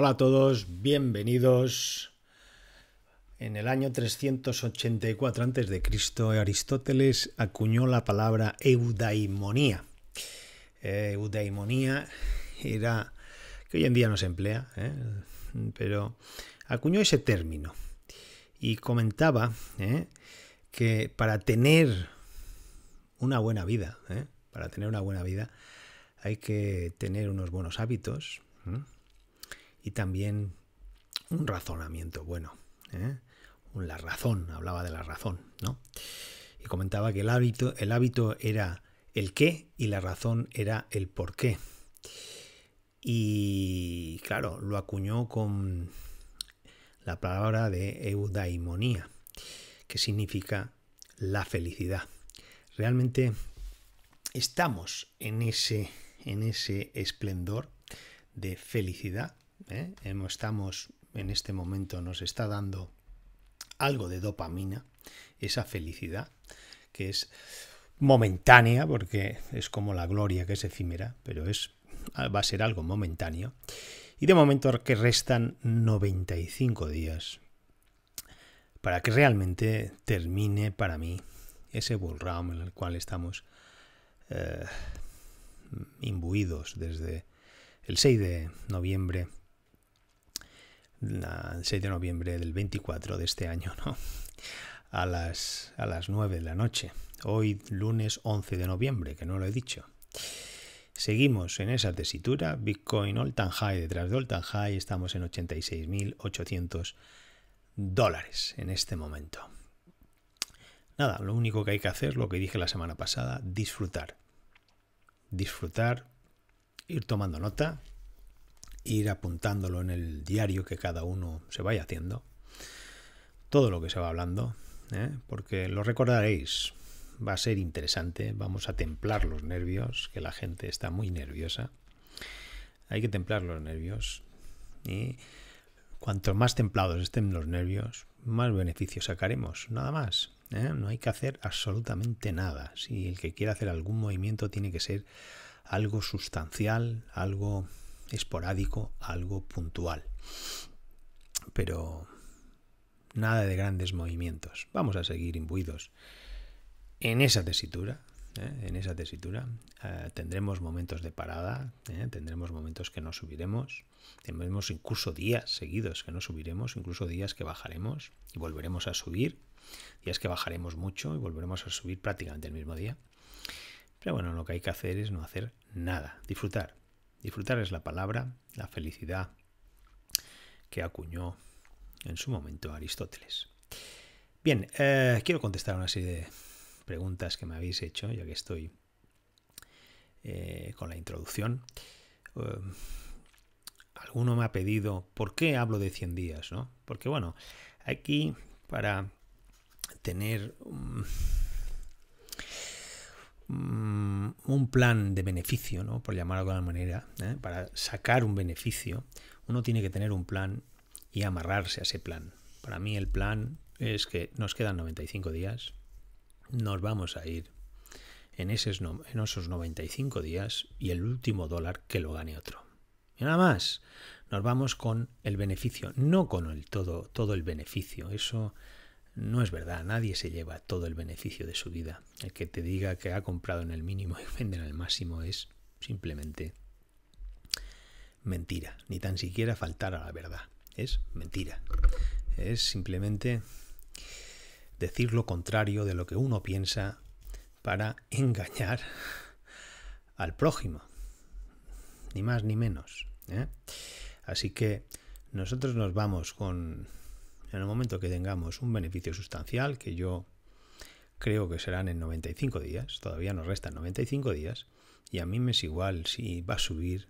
Hola a todos, bienvenidos. En el año 384 a.C., Aristóteles acuñó la palabra eudaimonía. Eh, eudaimonía era que hoy en día no se emplea, eh, pero acuñó ese término y comentaba eh, que para tener una buena vida, para tener una buena vida, hay que tener unos buenos hábitos, y también un razonamiento bueno. ¿eh? La razón, hablaba de la razón, ¿no? Y comentaba que el hábito, el hábito era el qué y la razón era el por qué. Y claro, lo acuñó con la palabra de eudaimonía, que significa la felicidad. Realmente estamos en ese, en ese esplendor de felicidad ¿eh? estamos en este momento, nos está dando algo de dopamina, esa felicidad que es momentánea, porque es como la gloria que es efímera, pero es, va a ser algo momentáneo. Y de momento que restan 95 días para que realmente termine para mí ese bull en el cual estamos eh, imbuidos desde el 6 de noviembre el 6 de noviembre del 24 de este año, ¿no? A las, a las 9 de la noche. Hoy lunes 11 de noviembre, que no lo he dicho. Seguimos en esa tesitura. Bitcoin all time high detrás de all time high. Estamos en 86.800 dólares en este momento. Nada, lo único que hay que hacer, lo que dije la semana pasada, disfrutar. Disfrutar, ir tomando nota, ir apuntándolo en el diario que cada uno se vaya haciendo. Todo lo que se va hablando, ¿eh? porque lo recordaréis. Va a ser interesante, vamos a templar los nervios, que la gente está muy nerviosa. Hay que templar los nervios. Y cuanto más templados estén los nervios, más beneficios sacaremos, nada más. ¿eh? No hay que hacer absolutamente nada. Si el que quiera hacer algún movimiento tiene que ser algo sustancial, algo esporádico, algo puntual. Pero nada de grandes movimientos. Vamos a seguir imbuidos en esa tesitura. ¿eh? En esa tesitura eh, tendremos momentos de parada, ¿eh? tendremos momentos que no subiremos, tendremos incluso días seguidos que no subiremos, incluso días que bajaremos y volveremos a subir, días que bajaremos mucho y volveremos a subir prácticamente el mismo día. Pero bueno, lo que hay que hacer es no hacer nada, disfrutar, Disfrutar es la palabra, la felicidad que acuñó en su momento Aristóteles. Bien, eh, quiero contestar una serie de preguntas que me habéis hecho, ya que estoy eh, con la introducción. Eh, alguno me ha pedido, ¿por qué hablo de 100 días? ¿no? Porque bueno, aquí para tener... Mm, un plan de beneficio, ¿no? por llamarlo de alguna manera, ¿eh? para sacar un beneficio, uno tiene que tener un plan y amarrarse a ese plan. Para mí el plan es que nos quedan 95 días, nos vamos a ir en esos, en esos 95 días y el último dólar que lo gane otro. Y nada más, nos vamos con el beneficio, no con el todo, todo el beneficio. Eso no es verdad, nadie se lleva todo el beneficio de su vida. El que te diga que ha comprado en el mínimo y vende en el máximo es simplemente mentira, ni tan siquiera faltar a la verdad. Es mentira. Es simplemente decir lo contrario de lo que uno piensa para engañar al prójimo. Ni más ni menos. ¿eh? Así que nosotros nos vamos con en el momento que tengamos un beneficio sustancial, que yo creo que serán en 95 días, todavía nos restan 95 días, y a mí me es igual si va a subir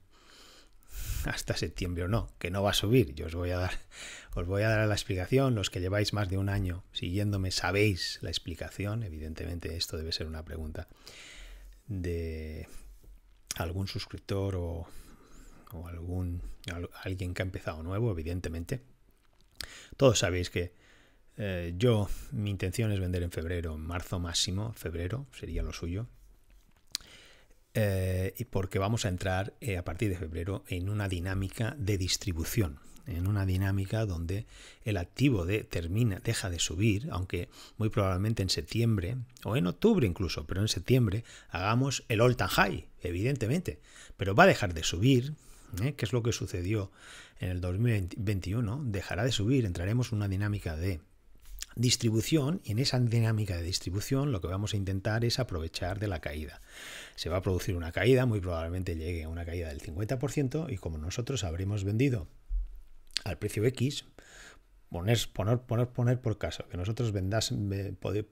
hasta septiembre o no, que no va a subir. Yo os voy a dar, os voy a dar la explicación. Los que lleváis más de un año siguiéndome sabéis la explicación. Evidentemente, esto debe ser una pregunta de algún suscriptor o, o algún alguien que ha empezado nuevo, evidentemente. Todos sabéis que eh, yo, mi intención es vender en febrero, marzo máximo, febrero sería lo suyo. Eh, y porque vamos a entrar eh, a partir de febrero en una dinámica de distribución, en una dinámica donde el activo de termina, deja de subir, aunque muy probablemente en septiembre o en octubre incluso, pero en septiembre hagamos el all time high, evidentemente, pero va a dejar de subir, ¿eh? ¿Qué es lo que sucedió en el 2021? Dejará de subir, entraremos en una dinámica de distribución y en esa dinámica de distribución lo que vamos a intentar es aprovechar de la caída. Se va a producir una caída, muy probablemente llegue a una caída del 50% y como nosotros habremos vendido al precio X, poner, poner, poner, por caso, que nosotros vendas,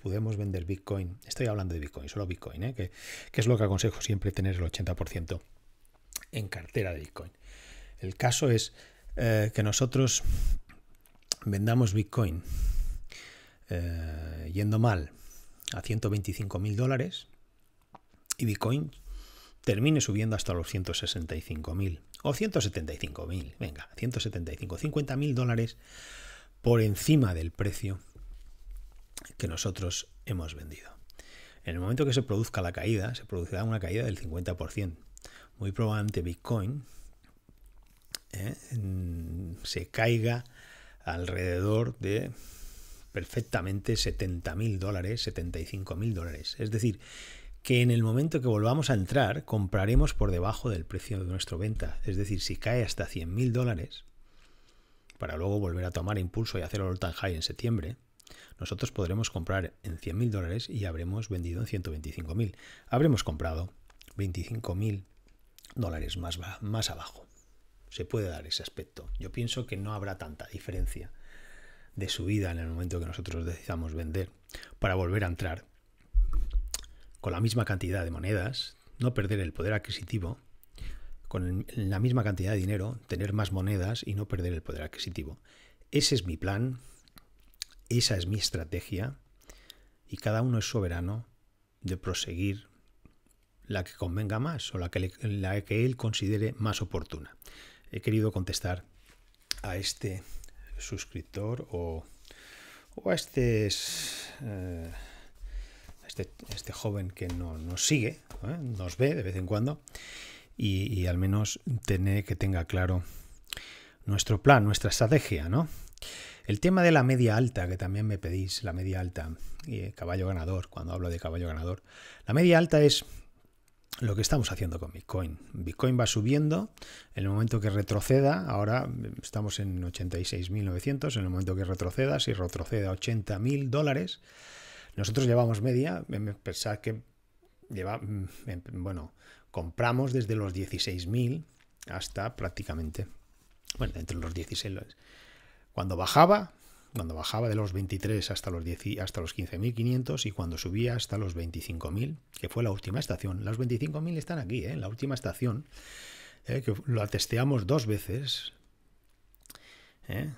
podemos vender Bitcoin, estoy hablando de Bitcoin, solo Bitcoin, ¿eh? que es lo que aconsejo siempre tener el 80% en cartera de Bitcoin. El caso es eh, que nosotros vendamos Bitcoin eh, yendo mal a 125 mil dólares y Bitcoin termine subiendo hasta los 165 mil o 175 mil, venga, 175, 50 mil dólares por encima del precio que nosotros hemos vendido. En el momento que se produzca la caída, se producirá una caída del 50% muy probablemente Bitcoin, ¿eh? se caiga alrededor de perfectamente 70 mil dólares, 75 mil dólares. Es decir, que en el momento que volvamos a entrar, compraremos por debajo del precio de nuestra venta. Es decir, si cae hasta 100 mil dólares, para luego volver a tomar impulso y hacer el all-time high en septiembre, nosotros podremos comprar en 100 mil dólares y habremos vendido en 125 mil. Habremos comprado 25.000 mil dólares más, más abajo. Se puede dar ese aspecto. Yo pienso que no habrá tanta diferencia de subida en el momento que nosotros decidamos vender para volver a entrar con la misma cantidad de monedas, no perder el poder adquisitivo, con la misma cantidad de dinero, tener más monedas y no perder el poder adquisitivo. Ese es mi plan, esa es mi estrategia y cada uno es soberano de proseguir la que convenga más o la que, la que él considere más oportuna. He querido contestar a este suscriptor o, a este, eh, este, este, joven que no, nos sigue, ¿eh? nos ve de vez en cuando y, al menos tener que tenga claro nuestro plan, nuestra estrategia, ¿no? El tema de la media alta, que también me pedís, la media alta, y eh, caballo ganador, cuando hablo de caballo ganador, la media alta es lo que estamos haciendo con Bitcoin. Bitcoin va subiendo, en el momento que retroceda, ahora estamos en 86.900, en el momento que retroceda, si retroceda a 80.000 dólares, nosotros llevamos media, em, pensad que lleva, mm, em, bueno, compramos desde los 16.000 hasta prácticamente, bueno, entre los 16.000 cuando bajaba, cuando bajaba de los 23 hasta los, hasta los 15.500 y cuando subía hasta los 25.000, que fue la última estación. Los 25.000 están aquí, ¿eh? la última estación, ¿eh? que lo testeamos dos veces. ¿eh?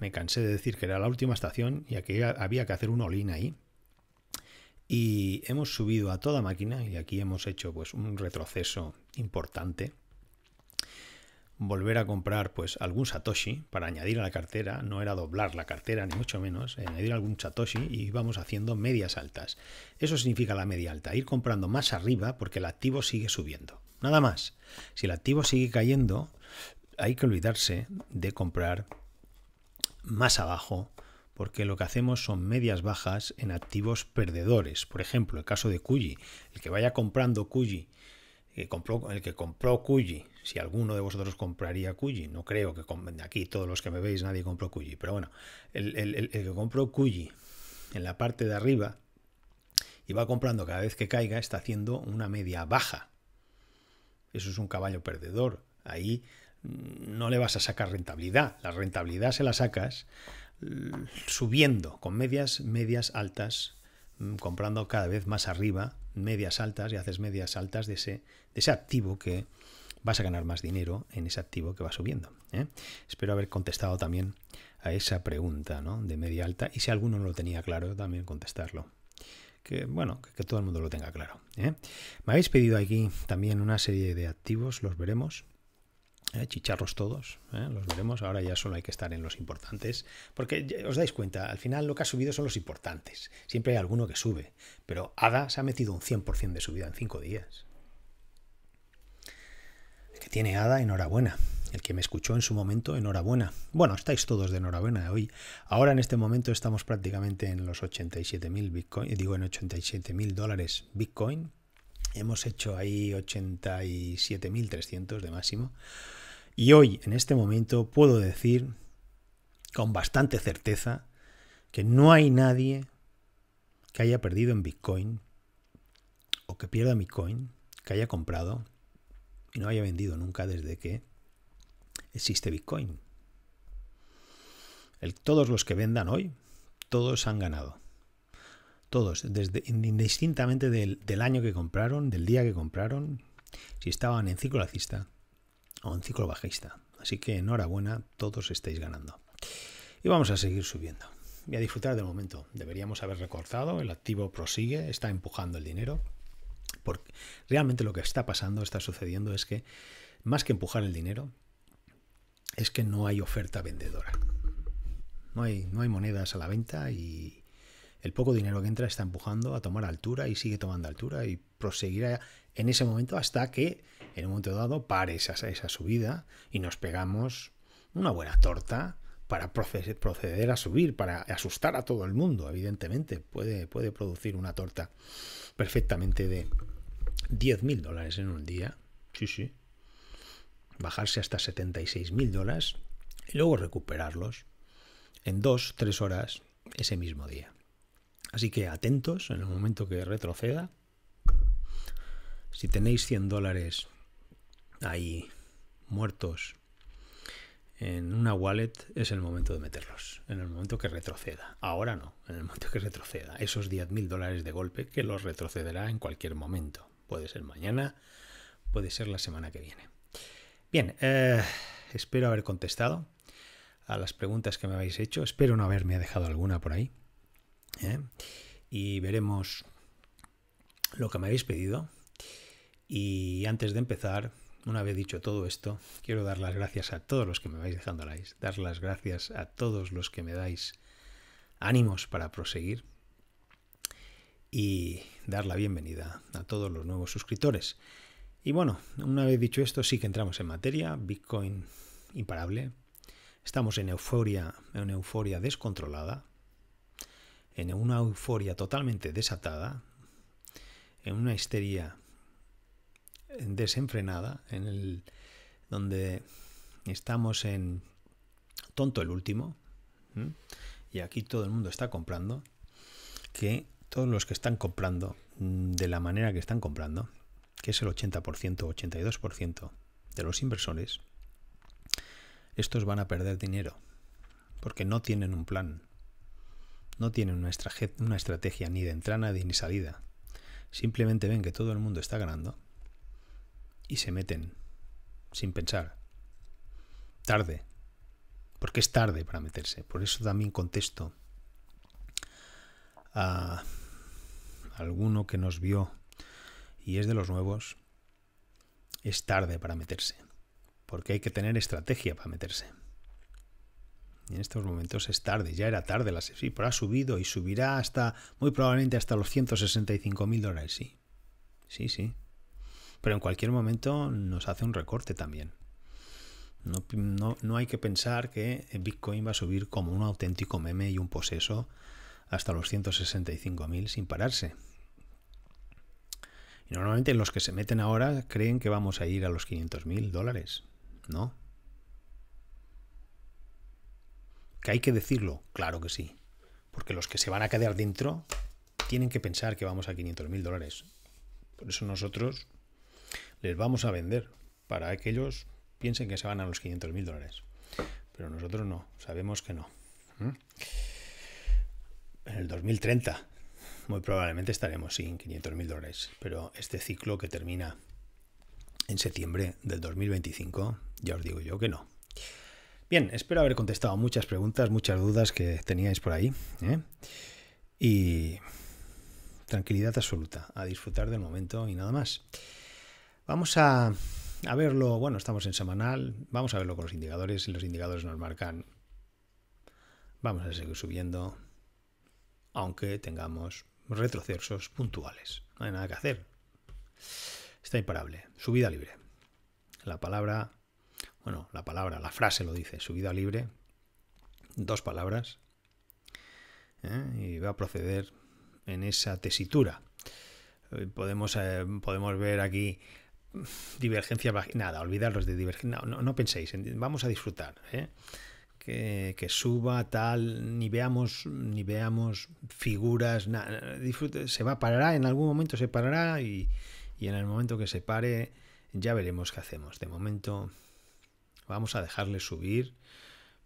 me cansé de decir que era la última estación y aquí había que hacer un olín ahí. Y hemos subido a toda máquina y aquí hemos hecho pues, un retroceso importante volver a comprar pues algún Satoshi para añadir a la cartera, no era doblar la cartera ni mucho menos, eh, añadir algún Satoshi y vamos haciendo medias altas. Eso significa la media alta, ir comprando más arriba porque el activo sigue subiendo. Nada más. Si el activo sigue cayendo, hay que olvidarse de comprar más abajo porque lo que hacemos son medias bajas en activos perdedores. Por ejemplo, el caso de KUJI, el que vaya comprando Cuyi el que compró Cuyi, si alguno de vosotros compraría Cuyi, no creo que aquí todos los que me veis nadie compró Cuyi, pero bueno, el, que compró Cuyi en la parte de arriba y va comprando cada vez que caiga, está haciendo una media baja. Eso es un caballo perdedor. Ahí mm, no le vas a sacar rentabilidad. La rentabilidad se la sacas mm, subiendo con medias, medias altas, mm, comprando cada vez más arriba medias altas y haces medias altas de ese, de ese activo que vas a ganar más dinero en ese activo que va subiendo. ¿eh? Espero haber contestado también a esa pregunta de media alta y si alguno no lo tenía claro, también contestarlo. Que, bueno, que, todo el mundo lo tenga claro. ¿eh? Me habéis pedido aquí también una serie de activos, los veremos. Eh, chicharros todos, eh, los veremos. Ahora ya solo hay que estar en los importantes, porque os dais cuenta, al final lo que ha subido son los importantes. Siempre hay alguno que sube, pero Ada se ha metido un 100% de subida en 5 días. El que tiene Ada, enhorabuena. El que me escuchó en su momento, enhorabuena. Bueno, estáis todos de enhorabuena hoy. Ahora en este momento estamos prácticamente en los 87.000 Bitcoin, digo en 87.000 dólares Bitcoin. Hemos hecho ahí 87.300 de máximo. Y hoy, en este momento, puedo decir con bastante certeza que no hay nadie que haya perdido en Bitcoin o que pierda Bitcoin, que haya comprado y no haya vendido nunca desde que existe Bitcoin. todos los que vendan hoy, todos han ganado. Todos, desde, indistintamente del, año que compraron, del día que compraron, si estaban en ciclo alcista, o en ciclo bajista. Así que enhorabuena, todos estáis ganando. Y vamos a seguir subiendo y a disfrutar del momento. Deberíamos haber recortado, el activo prosigue, está empujando el dinero. Porque realmente lo que está pasando, está sucediendo es que más que empujar el dinero, es que no hay oferta vendedora. No hay, no hay monedas a la venta y, el poco dinero que entra está empujando a tomar altura y sigue tomando altura y proseguirá en ese momento hasta que en un momento dado pare esa, esa subida y nos pegamos una buena torta para proceder a subir, para asustar a todo el mundo, evidentemente. Puede, puede producir una torta perfectamente de mil dólares en un día. Sí, sí. Bajarse hasta mil dólares y luego recuperarlos en dos tres horas ese mismo día. Así que atentos en el momento que retroceda. Si tenéis 100 dólares ahí muertos en una wallet, es el momento de meterlos. En el momento que retroceda. Ahora no, en el momento que retroceda. Esos 10.000 dólares de golpe que los retrocederá en cualquier momento. Puede ser mañana, puede ser la semana que viene. Bien, eh, espero haber contestado a las preguntas que me habéis hecho. Espero no haberme dejado alguna por ahí. ¿eh? y veremos lo que me habéis pedido. Y antes de empezar, una vez dicho todo esto, quiero dar las gracias a todos los que me vais dejando likes, dar las gracias a todos los que me dais ánimos para proseguir y dar la bienvenida a todos los nuevos suscriptores. Y bueno, una vez dicho esto, sí que entramos en materia. Bitcoin imparable. Estamos en euforia, en euforia descontrolada en una euforia totalmente desatada, en una histeria desenfrenada, en el donde estamos en tonto el último, y aquí todo el mundo está comprando, que todos los que están comprando mm, de la manera que están comprando, que es el 80%, 82% de los inversores, estos van a perder dinero, porque no tienen un plan, no tienen una, una estrategia ni de entrada ni de salida. Simplemente ven que todo el mundo está ganando y se meten sin pensar. Tarde. Porque es tarde para meterse. Por eso también contesto a alguno que nos vio y es de los nuevos. Es tarde para meterse. Porque hay que tener estrategia para meterse. En estos momentos es tarde, ya era tarde la sesión, pero ha subido y subirá hasta, muy probablemente hasta los 165 mil dólares, sí. Sí, sí. Pero en cualquier momento nos hace un recorte también. No, hay que pensar que Bitcoin va a subir como un auténtico meme y un poseso hasta los 165.000 sin pararse. Y normalmente los que se meten ahora creen que vamos a ir a los 500.000 dólares. No, ¿Que hay que decirlo? Claro que sí. Porque los que se van a quedar dentro tienen que pensar que vamos a 500 mil dólares. Por eso nosotros les vamos a vender para que ellos piensen que se van a los 500 mil dólares. Pero nosotros no, sabemos que no. ¿Mm? En el 2030 muy probablemente estaremos sin 500 mil dólares, pero este ciclo que termina en septiembre del 2025, ya os digo yo que no. Bien, espero haber contestado muchas preguntas, muchas dudas que teníais por ahí. ¿eh? Y tranquilidad absoluta, a disfrutar del momento y nada más. Vamos a, a verlo, bueno, estamos en semanal, vamos a verlo con los indicadores y los indicadores nos marcan. Vamos a seguir subiendo, aunque tengamos retrocesos puntuales. No hay nada que hacer. Está imparable. Subida libre. La palabra bueno, la palabra, la frase lo dice, subida libre, dos palabras, ¿eh? y va a proceder en esa tesitura. Eh, podemos, eh, podemos ver aquí divergencia, nada, olvidaros de divergencia, no, penséis, vamos a disfrutar. Que, suba tal, ni veamos, ni veamos figuras, se va, parará, en algún momento se parará y en el momento que se pare ya veremos qué hacemos. De momento Vamos a dejarle subir,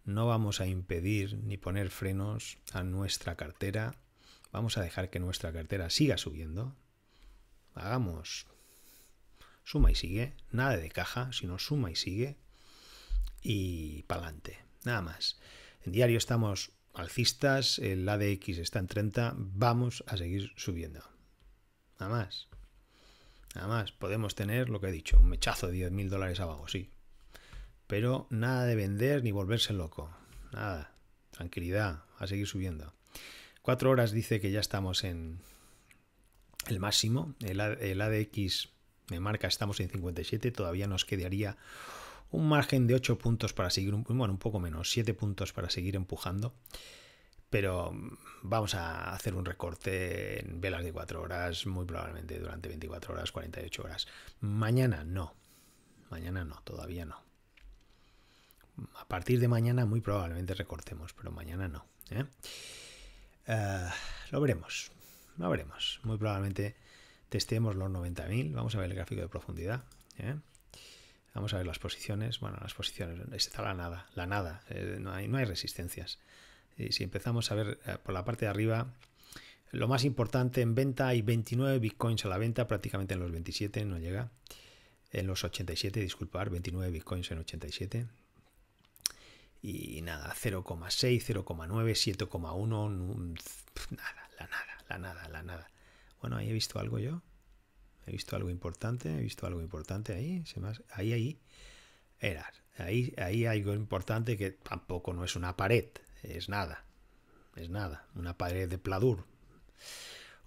no vamos a impedir ni poner frenos a nuestra cartera, vamos a dejar que nuestra cartera siga subiendo. Hagamos suma y sigue, nada de caja, sino suma y sigue y pa'lante, nada más. En diario estamos alcistas, el ADX está en 30, vamos a seguir subiendo. Nada más. Nada más, podemos tener lo que he dicho, un mechazo de 10.000 dólares abajo, sí, pero nada de vender ni volverse loco. Nada. Tranquilidad. A seguir subiendo. Cuatro horas dice que ya estamos en el máximo. El, el ADX me marca, estamos en 57. Todavía nos quedaría un margen de 8 puntos para seguir, bueno, un poco menos, 7 puntos para seguir empujando. Pero vamos a hacer un recorte en velas de 4 horas, muy probablemente durante 24 horas, 48 horas. Mañana no. Mañana no, todavía no a partir de mañana muy probablemente recortemos, pero mañana no. ¿eh? Eh, lo veremos, lo veremos. Muy probablemente testemos los 90.000. Vamos a ver el gráfico de profundidad. ¿eh? Vamos a ver las posiciones. Bueno, las posiciones, está la nada, la nada. no, hay, resistencias. Y si empezamos a ver por la parte de arriba, lo más importante en venta, hay 29 bitcoins a la venta, prácticamente en los 27 no llega. En los 87, disculpar, 29 bitcoins en 87 y nada, 0,6, 0,9, 7,1, nada, la nada, la nada, la nada. Bueno, ahí he visto algo yo. He visto algo importante, he visto algo importante ahí, se me ahí, ahí. Eras, ahí, ahí hay algo importante que tampoco no es una pared, es nada, es nada, una pared de pladur.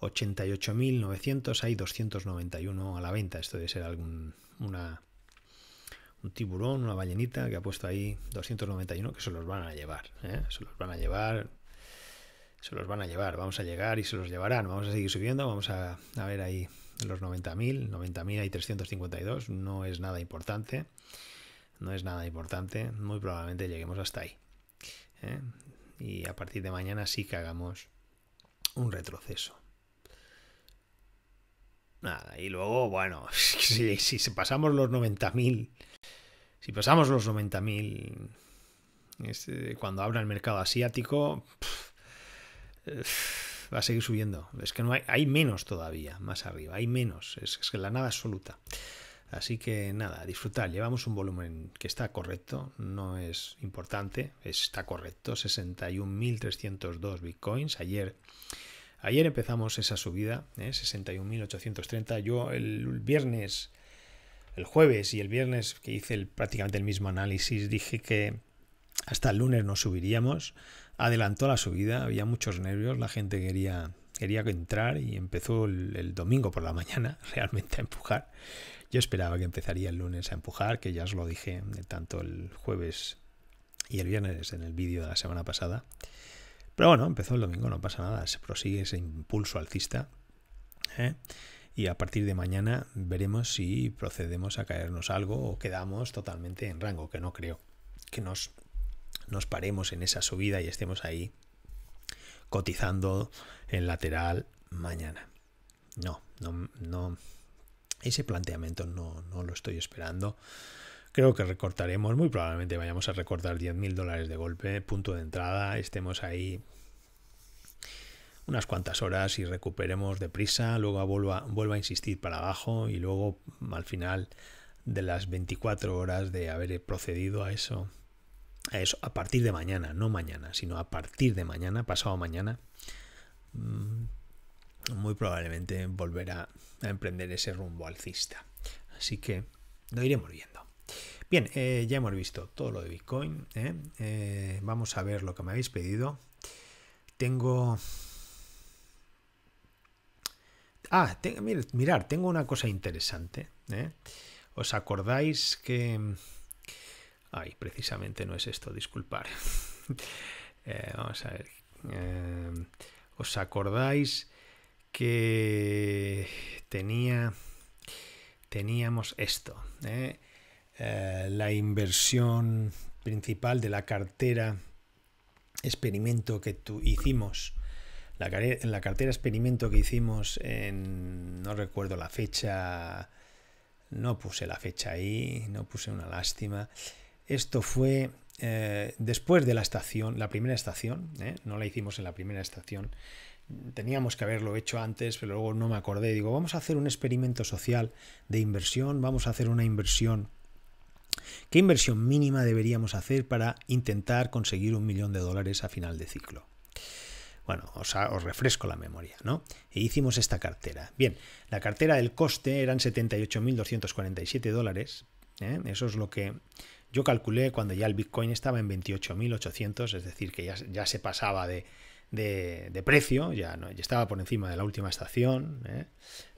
88.900, hay 291 a la venta, esto debe ser algún, una un tiburón, una ballenita que ha puesto ahí 291, que se los van a llevar, ¿eh? se los van a llevar, se los van a llevar, vamos a llegar y se los llevarán, vamos a seguir subiendo, vamos a, a ver ahí los 90.000, 90.000 hay 352, no es nada importante, no es nada importante, muy probablemente lleguemos hasta ahí. ¿eh? Y a partir de mañana sí que hagamos un retroceso. Nada, y luego, bueno, si, si pasamos los 90.000 si pasamos los 90.000 este, cuando abra el mercado asiático, va a seguir subiendo. Es que no hay, hay menos todavía, más arriba, hay menos. Es, que la nada absoluta. Así que nada, disfrutar. Llevamos un volumen que está correcto, no es importante, está correcto. 61.302 bitcoins. Ayer, ayer empezamos esa subida, 61.830. ¿eh? Yo el viernes el jueves y el viernes, que hice el, prácticamente el mismo análisis, dije que hasta el lunes no subiríamos. Adelantó la subida, había muchos nervios, la gente quería, quería entrar y empezó el, domingo por la mañana realmente a empujar. Yo esperaba que empezaría el lunes a empujar, que ya os lo dije eh, tanto el jueves y el viernes en el vídeo de la semana pasada. Pero bueno, empezó el domingo, no pasa nada, se prosigue ese impulso alcista. ¿eh? y a partir de mañana veremos si procedemos a caernos algo o quedamos totalmente en rango, que no creo que nos, nos paremos en esa subida y estemos ahí cotizando en lateral mañana. No, no, no. Ese planteamiento no, no lo estoy esperando. Creo que recortaremos, muy probablemente vayamos a recortar 10.000 dólares de golpe, punto de entrada, estemos ahí unas cuantas horas y recuperemos deprisa, luego vuelva, vuelva a insistir para abajo y luego al final de las 24 horas de haber procedido a eso, a eso, a partir de mañana, no mañana, sino a partir de mañana, pasado mañana, mm, muy probablemente volverá a, emprender ese rumbo alcista. Así que lo iremos viendo. Bien, eh, ya hemos visto todo lo de Bitcoin. ¿eh? Eh, vamos a ver lo que me habéis pedido. Tengo Ah, tengo una cosa interesante. ¿eh? ¿Os acordáis que... Mm, ay, precisamente no es esto, disculpar. Eh, vamos a ver. Em, ¿Os acordáis que tenía... Teníamos esto, ¿eh? la inversión principal de la cartera experimento que tú hicimos en la cartera experimento que hicimos en... no recuerdo la fecha, no puse la fecha ahí, no puse una lástima. Esto fue eh, después de la estación, la primera estación, ¿eh? no la hicimos en la primera estación, teníamos que haberlo hecho antes, pero luego no me acordé. Digo, vamos a hacer un experimento social de inversión, vamos a hacer una inversión. ¿Qué inversión mínima deberíamos hacer para intentar conseguir un millón de dólares a final de ciclo? Bueno, os, refresco la memoria, ¿no? E hicimos esta cartera. Bien, la cartera, del coste eran 78.247 dólares. ¿eh? Eso es lo que yo calculé cuando ya el Bitcoin estaba en 28.800, es decir, que ya, se pasaba de, precio, ya, ¿no? estaba por encima de la última estación. ¿eh?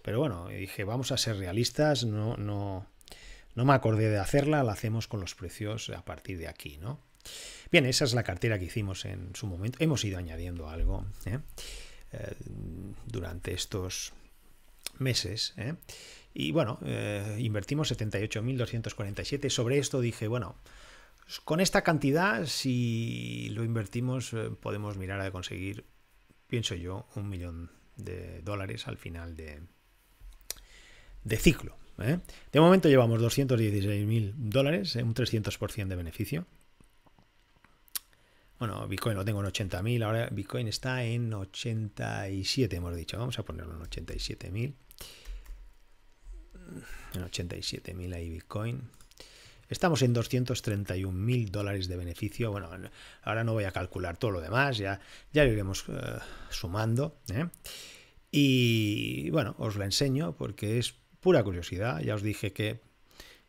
Pero bueno, dije, vamos a ser realistas, no, no, no me acordé de hacerla, la hacemos con los precios a partir de aquí, ¿no? Bien, esa es la cartera que hicimos en su momento. Hemos ido añadiendo algo ¿eh? Eh, durante estos meses. ¿eh? Y bueno, invertimos 78.247. Sobre esto dije, bueno, con esta cantidad, si lo invertimos, podemos mirar a conseguir, pienso yo, un millón de dólares al final de, de ciclo. De momento llevamos 216.000 dólares, un 300% de beneficio. Bueno, Bitcoin lo tengo en 80.000, ahora Bitcoin está en 87, hemos dicho. Vamos a ponerlo en 87.000. En 87.000 ahí Bitcoin. Estamos en 231.000 dólares de beneficio. Bueno, ahora no voy a calcular todo lo demás, ya, ya lo iremos eh, sumando. ¿eh? Y bueno, os la enseño porque es pura curiosidad. Ya os dije que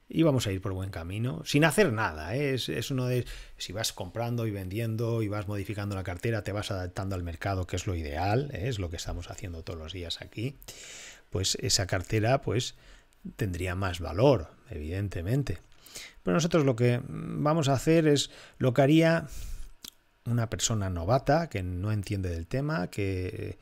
y vamos a ir por buen camino, sin hacer nada. ¿eh? Es, uno de. Si vas comprando y vendiendo y vas modificando la cartera, te vas adaptando al mercado, que es lo ideal, ¿eh? es lo que estamos haciendo todos los días aquí. Pues esa cartera, pues tendría más valor, evidentemente. Pero nosotros lo que vamos a hacer es lo que haría una persona novata que no entiende del tema, que,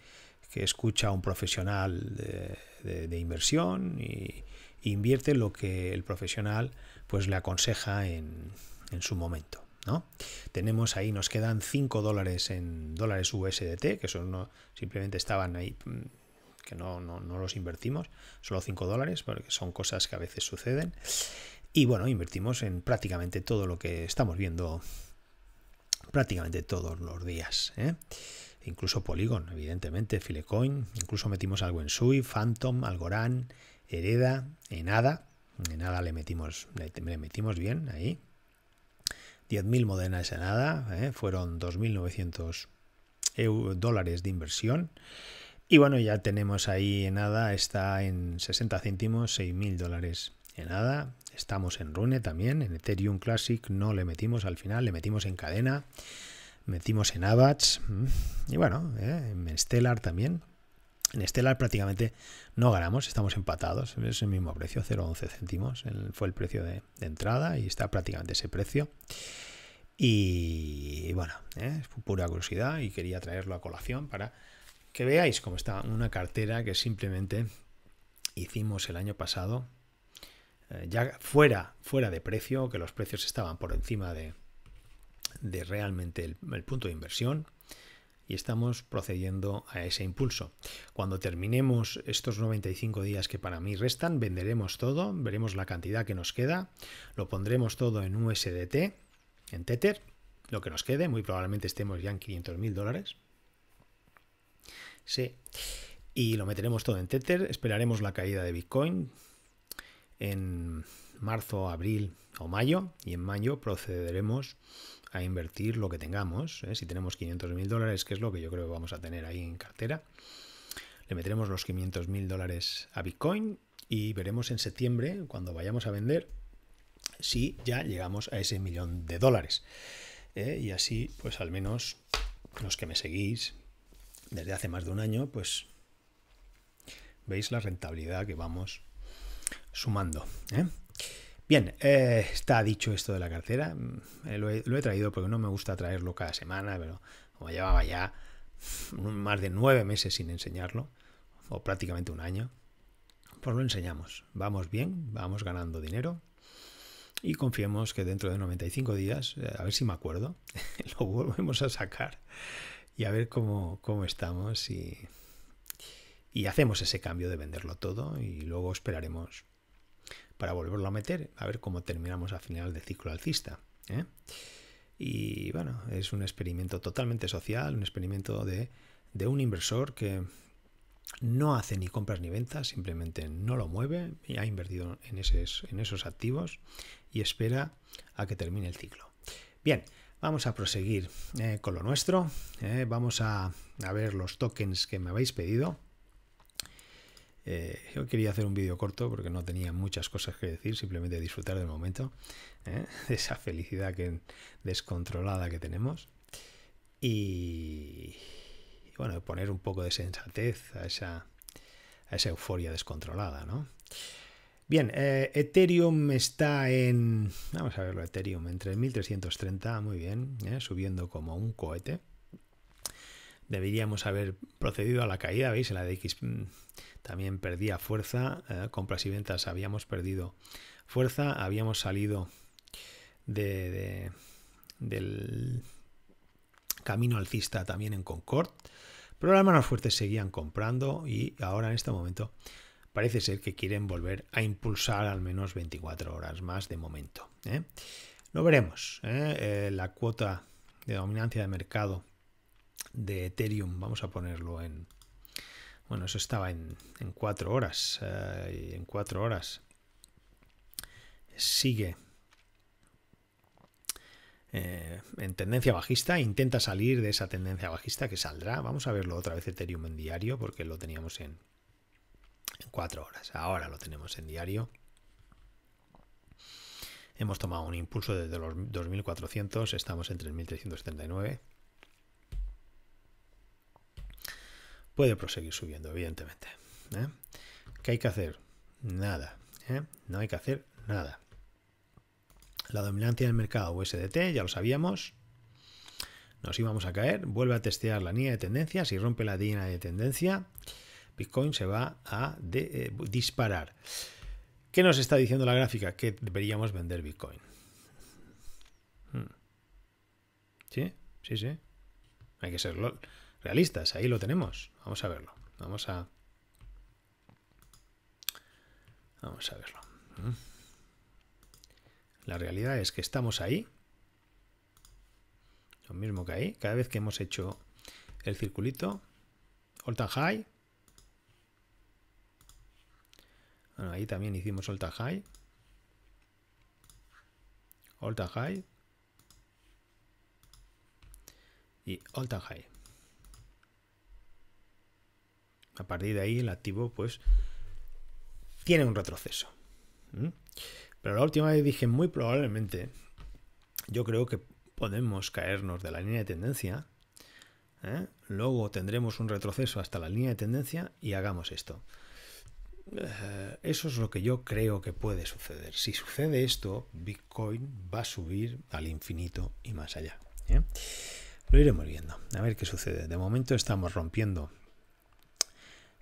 escucha a un profesional de, de inversión y, invierte lo que el profesional pues le aconseja en, en su momento. ¿no? Tenemos ahí, nos quedan 5 dólares en dólares USDT, que son no, simplemente estaban ahí, mm, que no, no, no los invertimos, solo 5 dólares, porque son cosas que a veces suceden. Y bueno, invertimos en prácticamente todo lo que estamos viendo prácticamente todos los días. ¿eh? Incluso Polygon, evidentemente, Filecoin, incluso metimos algo en Sui, Phantom, Algorand, Hereda, en nada le metimos, le metimos bien ahí. 10.000 modenas en nada ¿eh? fueron 2.900 dólares de inversión. Y bueno, ya tenemos ahí en nada está en 60 céntimos, 6.000 dólares en nada Estamos en Rune también, en Ethereum Classic no le metimos al final, le metimos en cadena metimos en avax y bueno, ¿eh? en Stellar también. En Stellar prácticamente no ganamos, estamos empatados, es el mismo precio, 0,11 céntimos, fue el precio de, entrada y está prácticamente ese precio. Y bueno, ¿eh? es pura curiosidad y quería traerlo a colación para que veáis cómo está una cartera que simplemente hicimos el año pasado, eh, ya fuera, fuera de precio, que los precios estaban por encima de, realmente el punto de inversión y estamos procediendo a ese impulso. Cuando terminemos estos 95 días que para mí restan, venderemos todo, veremos la cantidad que nos queda, lo pondremos todo en USDT, en Tether, lo que nos quede, muy probablemente estemos ya en 500 mil dólares. Sí. Y lo meteremos todo en Tether, esperaremos la caída de Bitcoin en marzo, abril o mayo, y en mayo procederemos a invertir lo que tengamos. ¿eh? Si tenemos 500 mil dólares, que es lo que yo creo que vamos a tener ahí en cartera, le meteremos los 500 mil dólares a Bitcoin y veremos en septiembre, cuando vayamos a vender, si ya llegamos a ese millón de dólares. ¿eh? Y así, pues al menos los que me seguís desde hace más de un año, pues veis la rentabilidad que vamos sumando. ¿eh? Bien, eh, está dicho esto de la cartera. Mm, eh, lo, he, traído porque no me gusta traerlo cada semana, pero como llevaba ya más de nueve meses sin enseñarlo, o prácticamente un año, pues lo enseñamos. Vamos bien, vamos ganando dinero y confiemos que dentro de 95 días, eh, a ver si me acuerdo, lo volvemos a sacar y a ver cómo, estamos y, y hacemos ese cambio de venderlo todo y luego esperaremos volverlo a meter, a ver cómo terminamos al final del ciclo alcista. ¿eh? Y bueno, es un experimento totalmente social, un experimento de, de un inversor que no hace ni compras ni ventas, simplemente no lo mueve y ha invertido en, esos, en esos activos y espera a que termine el ciclo. Bien, vamos a proseguir eh, con lo nuestro. Eh, vamos a, a ver los tokens que me habéis pedido. Eh, yo quería hacer un vídeo corto porque no tenía muchas cosas que decir, simplemente disfrutar del momento, ¿eh? de esa felicidad que, descontrolada que tenemos. Y, bueno, poner un poco de sensatez a esa, a esa euforia descontrolada, ¿no? Bien, eh, Ethereum está en. Vamos a verlo, Ethereum entre 1330, muy bien, ¿eh? subiendo como un cohete deberíamos haber procedido a la caída, ¿veis? En la de X, también perdía fuerza, eh, compras y ventas habíamos perdido fuerza, habíamos salido del camino alcista también en Concord, pero las manos fuertes seguían comprando y ahora en este momento parece ser que quieren volver a impulsar al menos 24 horas más de momento. ¿eh? Lo veremos. ¿eh? la cuota de dominancia de mercado de Ethereum, vamos a ponerlo en, bueno, eso estaba en, cuatro horas. Eh, en cuatro horas. Sigue eh, en tendencia bajista, intenta salir de esa tendencia bajista que saldrá. Vamos a verlo otra vez Ethereum en diario porque lo teníamos en, en cuatro horas. Ahora lo tenemos en diario. Hemos tomado un impulso desde los 2.400, estamos en 3.379. puede proseguir subiendo, evidentemente. ¿eh? ¿Qué hay que hacer? Nada. ¿eh? No hay que hacer nada. La dominancia del mercado USDT, ya lo sabíamos. Nos íbamos a caer. Vuelve a testear la línea de tendencia. Si rompe la línea de tendencia, Bitcoin se va a eh, disparar. ¿Qué nos está diciendo la gráfica? Que deberíamos vender Bitcoin. Hmm. ¿Sí? Sí, sí. Hay que ser realistas. Ahí lo tenemos. Vamos a verlo. Vamos a... Vamos a verlo. Mm. La realidad es que estamos ahí. Lo mismo que ahí. Cada vez que hemos hecho el circulito. All high. ahí también hicimos all high. All high. Y all high. A partir de ahí el activo pues tiene un retroceso. Pero la última vez dije muy probablemente yo creo que podemos caernos de la línea de tendencia. ¿eh? Luego tendremos un retroceso hasta la línea de tendencia y hagamos esto. Eh, eso es lo que yo creo que puede suceder. Si sucede esto, Bitcoin va a subir al infinito y más allá. ¿eh? Lo iremos viendo. A ver qué sucede. De momento estamos rompiendo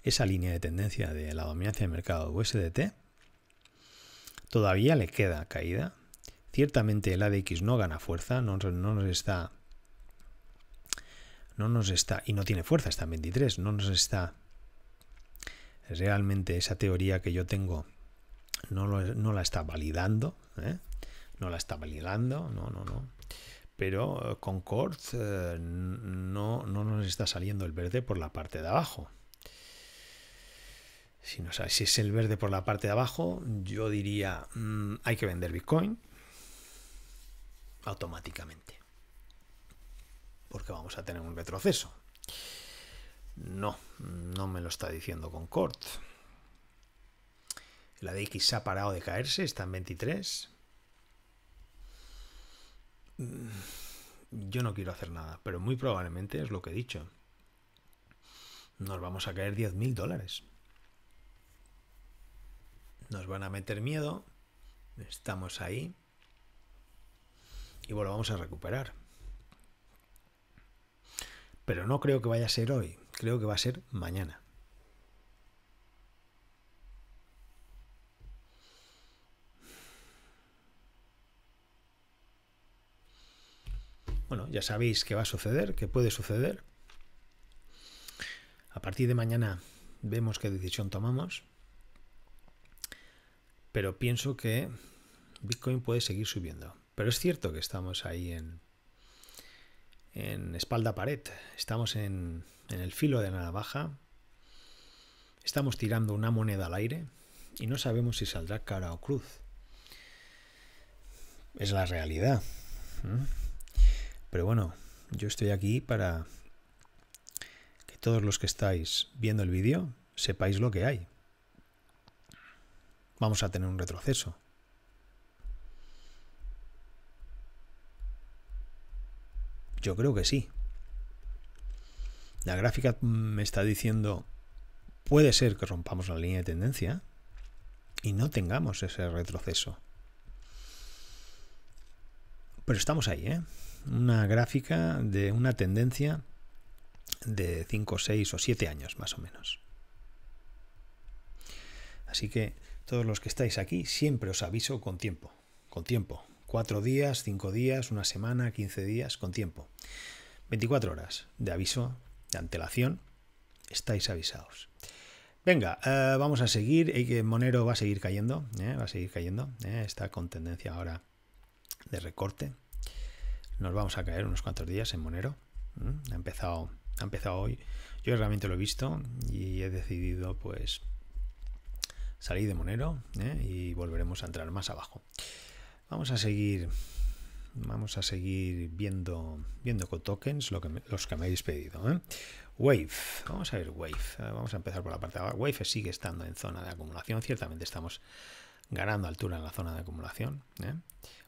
esa línea de tendencia de la dominancia de mercado USDT, todavía le queda caída. Ciertamente el ADX no gana fuerza, no, nos está... No nos está... Y no tiene fuerza, está en 23, no nos está... Realmente esa teoría que yo tengo no, no la está validando, ¿eh? no la está validando, no, no, no pero eh, Concord eh, no, no, nos está saliendo el verde por la parte de abajo. Si, no si es el verde por la parte de abajo, yo diría mm, hay que vender Bitcoin automáticamente. Porque vamos a tener un retroceso. No, no me lo está diciendo Concord. La de X ha parado de caerse, está en 23. Mm, yo no quiero hacer nada, pero muy probablemente es lo que he dicho. Nos vamos a caer 10.000 dólares nos van a meter miedo, estamos ahí y volvamos vamos a recuperar. Pero no creo que vaya a ser hoy, creo que va a ser mañana. Bueno, ya sabéis qué va a suceder, qué puede suceder. A partir de mañana vemos qué decisión tomamos pero pienso que Bitcoin puede seguir subiendo. Pero es cierto que estamos ahí en, en espalda pared, estamos en, el filo de la navaja, estamos tirando una moneda al aire y no sabemos si saldrá cara o cruz. Es la realidad. Pero bueno, yo estoy aquí para que todos los que estáis viendo el vídeo sepáis lo que hay vamos a tener un retroceso. Yo creo que sí. La gráfica me está diciendo, puede ser que rompamos la línea de tendencia y no tengamos ese retroceso. Pero estamos ahí, ¿eh? Una gráfica de una tendencia de 5, 6 o 7 años más o menos. Así que todos los que estáis aquí, siempre os aviso con tiempo, con tiempo. Cuatro días, cinco días, una semana, quince días, con tiempo. 24 horas de aviso, de antelación, estáis avisados. Venga, eh, vamos a seguir. Monero va a seguir cayendo, eh, va a seguir cayendo. Eh, está con tendencia ahora de recorte. Nos vamos a caer unos cuantos días en Monero. ha, empezado, ha empezado hoy. Yo realmente lo he visto y he decidido, pues, Salí de Monero ¿eh? y volveremos a entrar más abajo. Vamos a seguir. Vamos a seguir viendo, viendo con tokens lo que los que me habéis pedido. ¿eh? Wave, vamos a ver Wave. Eh, vamos a empezar por la parte de abajo. Wave sigue estando en zona de acumulación. Ciertamente estamos ganando altura en la zona de acumulación.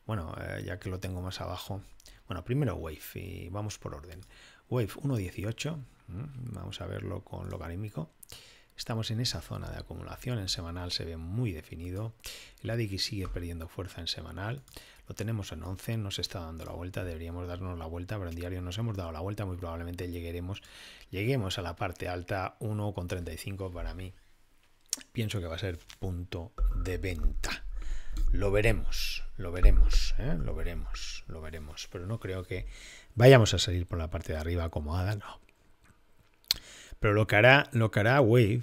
Bueno, ya que lo tengo más abajo. Bueno, primero Wave y vamos por orden. Wave 1.18, vamos a verlo con logarítmico. Estamos en esa zona de acumulación, en semanal se ve muy definido, el ADX sigue perdiendo fuerza en semanal, lo tenemos en 11, nos está dando la vuelta, deberíamos darnos la vuelta, pero en diario nos hemos dado la vuelta, muy probablemente lleguemos, lleguemos a la parte alta 1,35 para mí. Pienso que va a ser punto de venta. Lo veremos, lo veremos, ¿eh? lo veremos, lo veremos, pero no creo que vayamos a salir por la parte de arriba acomodada, no. Pero lo que hará, Wave,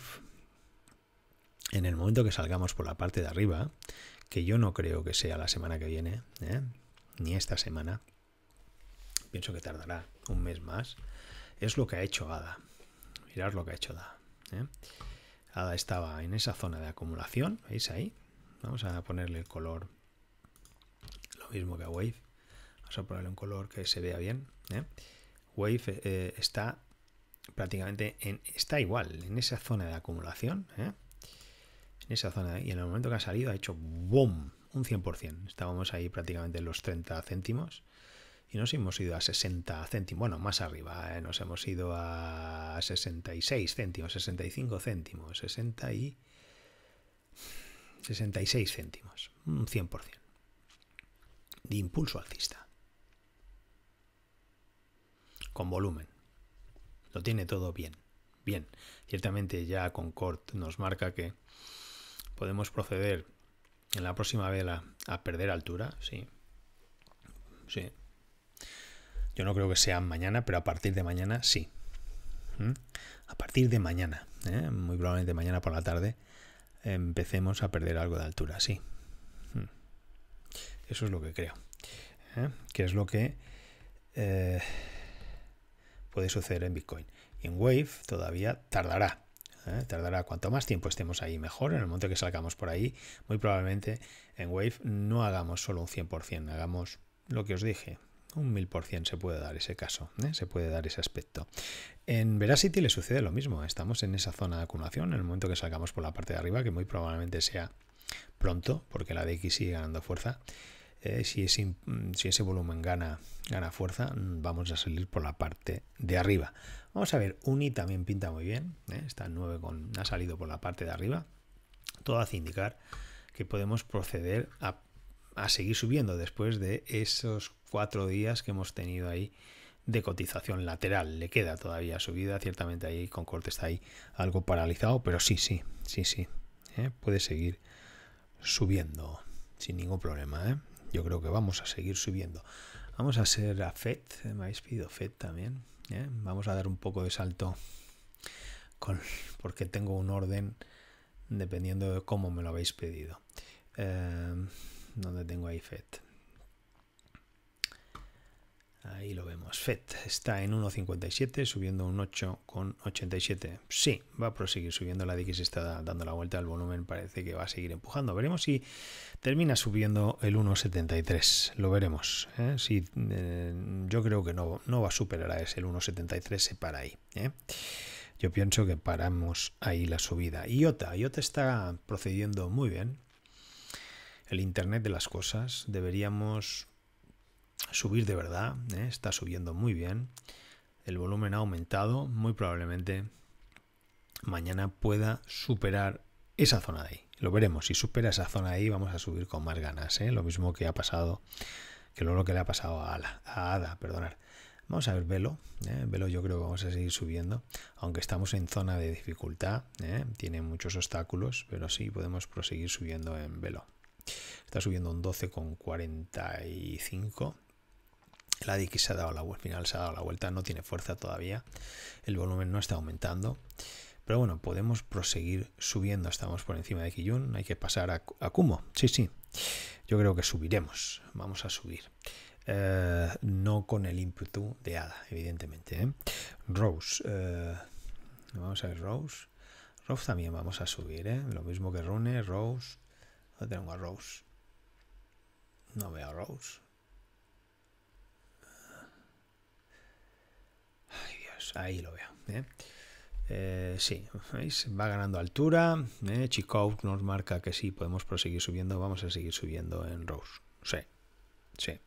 en el momento que salgamos por la parte de arriba, que yo no creo que sea la semana que viene, ¿eh? ni esta semana, pienso que tardará un mes más, es lo que ha hecho ADA. Mirad lo que ha hecho ADA. ¿eh? ADA estaba en esa zona de acumulación, ¿veis ahí? Vamos a ponerle el color, lo mismo que a Wave. Vamos a ponerle un color que se vea bien. ¿eh? Wave está prácticamente en, está igual, en esa zona de acumulación, ¿eh? en esa zona, y en el momento que ha salido ha hecho boom, un 100%. Estábamos ahí prácticamente en los 30 céntimos y nos hemos ido a 60 céntimos, bueno, más arriba, ¿eh? nos hemos ido a 66 céntimos, 65 céntimos, 60 y 66 céntimos, un 100%. De impulso alcista. Con volumen lo tiene todo bien. Bien, ciertamente ya Concord nos marca que podemos proceder en la próxima vela a perder altura, sí. Sí. Yo no creo que sea mañana, pero a partir de mañana sí. ¿Mm? A partir de mañana, ¿eh? muy probablemente mañana por la tarde, empecemos a perder algo de altura, sí. ¿Mm? Eso es lo que creo. ¿eh? Que es lo que... Eh, puede suceder en Bitcoin. Y en Wave todavía tardará. ¿eh? Tardará cuanto más tiempo estemos ahí mejor. En el momento que salgamos por ahí, muy probablemente en Wave no hagamos solo un 100%, hagamos lo que os dije. Un 1000% se puede dar ese caso, ¿eh? se puede dar ese aspecto. En Veracity le sucede lo mismo, estamos en esa zona de acumulación, en el momento que salgamos por la parte de arriba, que muy probablemente sea pronto, porque la DX sigue ganando fuerza, eh, si, ese, volumen gana, fuerza, mm, vamos a salir por la parte de arriba. Vamos a ver, UNI también pinta muy bien, eh, está en 9 con, ha salido por la parte de arriba. Todo hace indicar que podemos proceder a, seguir subiendo después de esos cuatro días que hemos tenido ahí de cotización lateral. Le queda todavía subida, ciertamente ahí con corte está ahí algo paralizado, pero sí, sí, sí, sí. ¿eh? Puede seguir subiendo sin ningún problema. ¿eh? Yo creo que vamos a seguir subiendo. Vamos a hacer a FED, me habéis pedido FED también. ¿eh? Vamos a dar un poco de salto con, porque tengo un orden dependiendo de cómo me lo habéis pedido. Donde eh, ¿Dónde tengo ahí FED? Ahí lo vemos. FED está en 1,57, subiendo un 8,87. Sí, va a proseguir subiendo. La DX está dando la vuelta al volumen, parece que va a seguir empujando. Veremos si termina subiendo el 1,73. Lo veremos. ¿eh? Si, eh, yo creo que no, no va a superar a ese. El 1,73 se para ahí. ¿eh? Yo pienso que paramos ahí la subida. IOTA. IOTA está procediendo muy bien. El Internet de las cosas. Deberíamos subir de verdad, ¿eh? está subiendo muy bien, el volumen ha aumentado, muy probablemente mañana pueda superar esa zona de ahí. Lo veremos, si supera esa zona de ahí vamos a subir con más ganas, ¿eh? lo mismo que ha pasado, que lo que le ha pasado a, Ada, perdonar. Vamos a ver Velo, ¿eh? Velo yo creo que vamos a seguir subiendo, aunque estamos en zona de dificultad, tiene muchos obstáculos, pero sí podemos proseguir subiendo en Velo. Está subiendo un 12,45 el ADX se ha dado la vuelta, al final se ha dado la vuelta, no tiene fuerza todavía, el volumen no está aumentando. Pero bueno, podemos proseguir subiendo, estamos por encima de Kiyun, hay que pasar a, Kumo, sí, sí, yo creo que subiremos, vamos a subir. Eh, no con el ímpetu de ADA, evidentemente. ¿eh? Rose, eh, vamos a ver Rose. Rose también vamos a subir, lo mismo que Rune, Rose. No tengo a Rose. No veo a Rose. Pues ahí lo veo. ¿eh? Eh, sí, va ganando altura. ¿eh? Chico nos marca que sí, podemos proseguir subiendo. Vamos a seguir subiendo en Rose. Sí, sí.